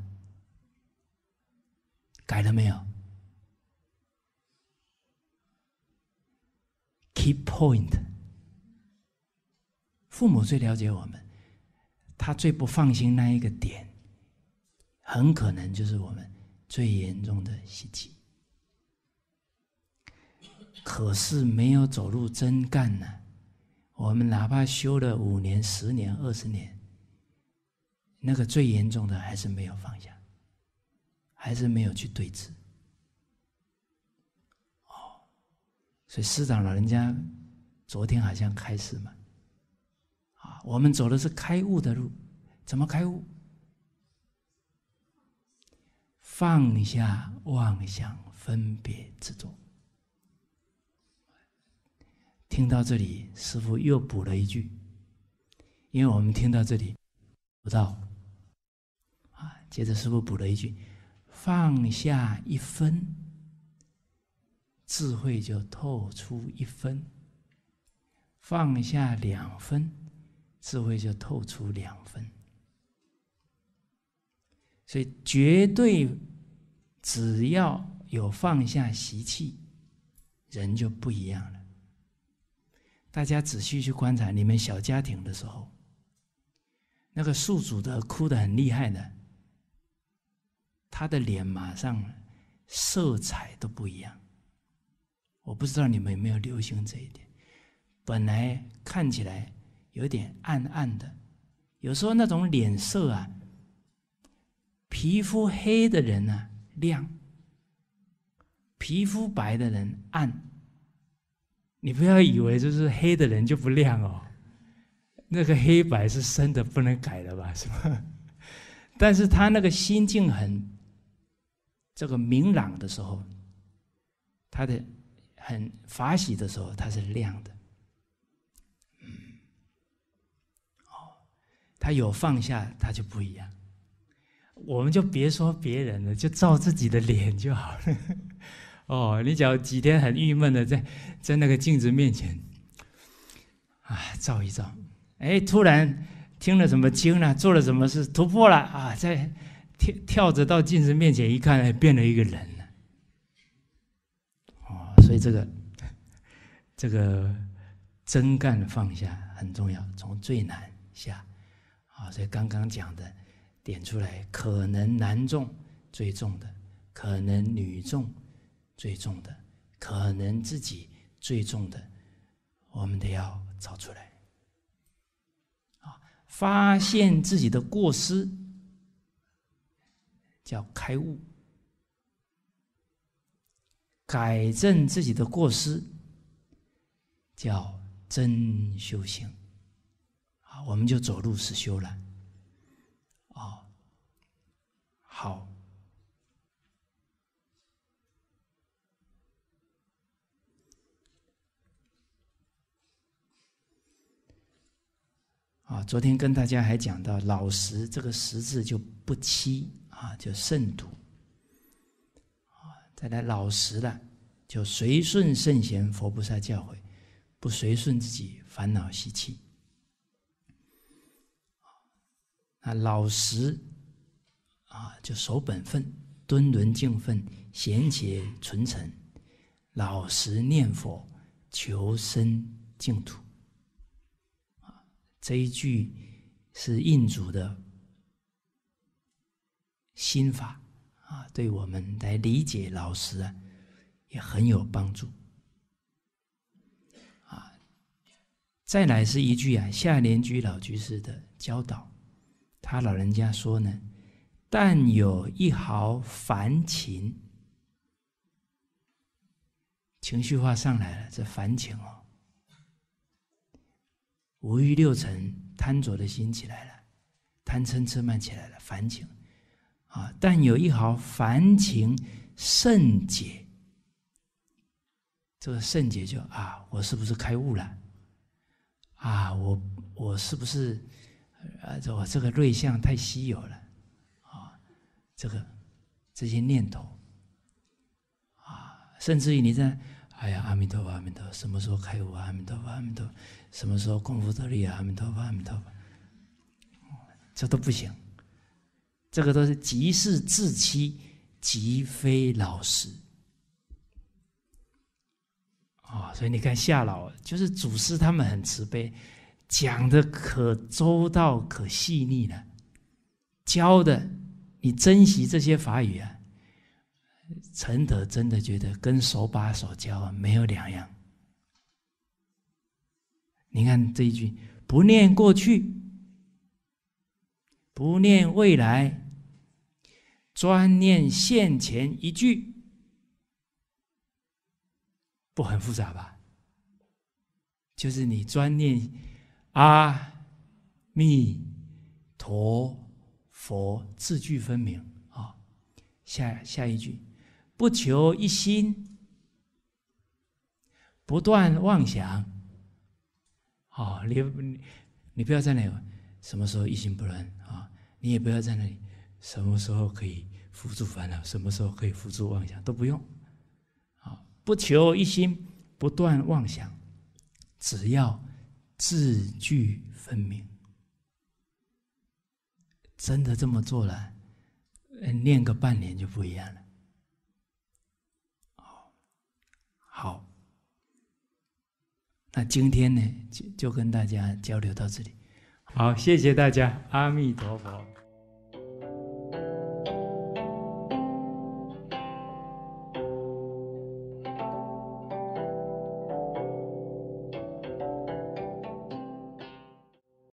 改了没有？Key point：父母最了解我们，他最不放心那一个点，很可能就是我们最严重的习气。可是没有走入真干呢，我们哪怕修了五年、十年、二十年，那个最严重的还是没有放下，还是没有去对峙。所以师长老人家，昨天好像开始嘛，啊，我们走的是开悟的路，怎么开悟？放下妄想分别执着。听到这里，师傅又补了一句，因为我们听到这里，不到。啊，接着师傅补了一句，放下一分。智慧就透出一分，放下两分，智慧就透出两分。所以，绝对只要有放下习气，人就不一样了。大家仔细去观察你们小家庭的时候，那个宿主的哭的很厉害的，他的脸马上色彩都不一样。我不知道你们有没有流行这一点，本来看起来有点暗暗的，有时候那种脸色啊，皮肤黑的人呢亮，皮肤白的人暗。你不要以为就是黑的人就不亮哦，那个黑白是深的不能改的吧，是吧？<laughs> 但是他那个心境很这个明朗的时候，他的。很法喜的时候，它是亮的。哦，它有放下，它就不一样。我们就别说别人了，就照自己的脸就好了。<laughs> 哦，你只要几天很郁闷的，在在那个镜子面前，啊，照一照，哎，突然听了什么经了，做了什么事突破了啊，在跳跳着到镜子面前一看，哎，变了一个人。所以这个，<laughs> 这个真干放下很重要。从最难下，啊，所以刚刚讲的点出来，可能男重最重的，可能女重最重的，可能自己最重的，我们得要找出来，啊，发现自己的过失叫开悟。改正自己的过失，叫真修行，啊，我们就走路是修了，啊，好，啊，昨天跟大家还讲到老实这个实字就不欺啊，就慎独。再来老实的，就随顺圣贤、佛菩萨教诲，不随顺自己烦恼习气。啊，老实啊，就守本分，敦伦敬分，贤且纯诚，老实念佛，求生净土。啊，这一句是印主的心法。啊，对我们来理解老师啊，也很有帮助。啊，再来是一句啊，下联居老居士的教导，他老人家说呢：但有一毫烦情，情绪化上来了，这烦情哦，五欲六尘，贪着的心起来了，贪嗔痴慢起来了，烦情。啊！但有一毫凡情圣解，这个圣解就啊，我是不是开悟了？啊，我我是不是，呃，这我这个瑞相太稀有了，啊，这个这些念头，啊，甚至于你在哎呀阿弥陀佛阿弥陀，佛，什么时候开悟阿弥陀佛阿弥陀，佛，什么时候功夫得力亚阿弥陀佛阿弥陀佛，这都不行。这个都是即是治欺，即非老实。哦，所以你看夏老就是祖师，他们很慈悲，讲的可周到，可细腻了。教的你珍惜这些法语啊，陈德真的觉得跟手把手教啊没有两样。你看这一句，不念过去，不念未来。专念现前一句，不很复杂吧？就是你专念阿弥陀佛，字句分明啊。下下一句，不求一心，不断妄想。好，你你不要在那里，什么时候一心不乱啊？你也不要在那里。什么时候可以扶助烦恼？什么时候可以扶助妄想？都不用，啊，不求一心，不断妄想，只要字句分明。真的这么做了，嗯，念个半年就不一样了。好，好。那今天呢，就就跟大家交流到这里。好，谢谢大家，阿弥陀佛。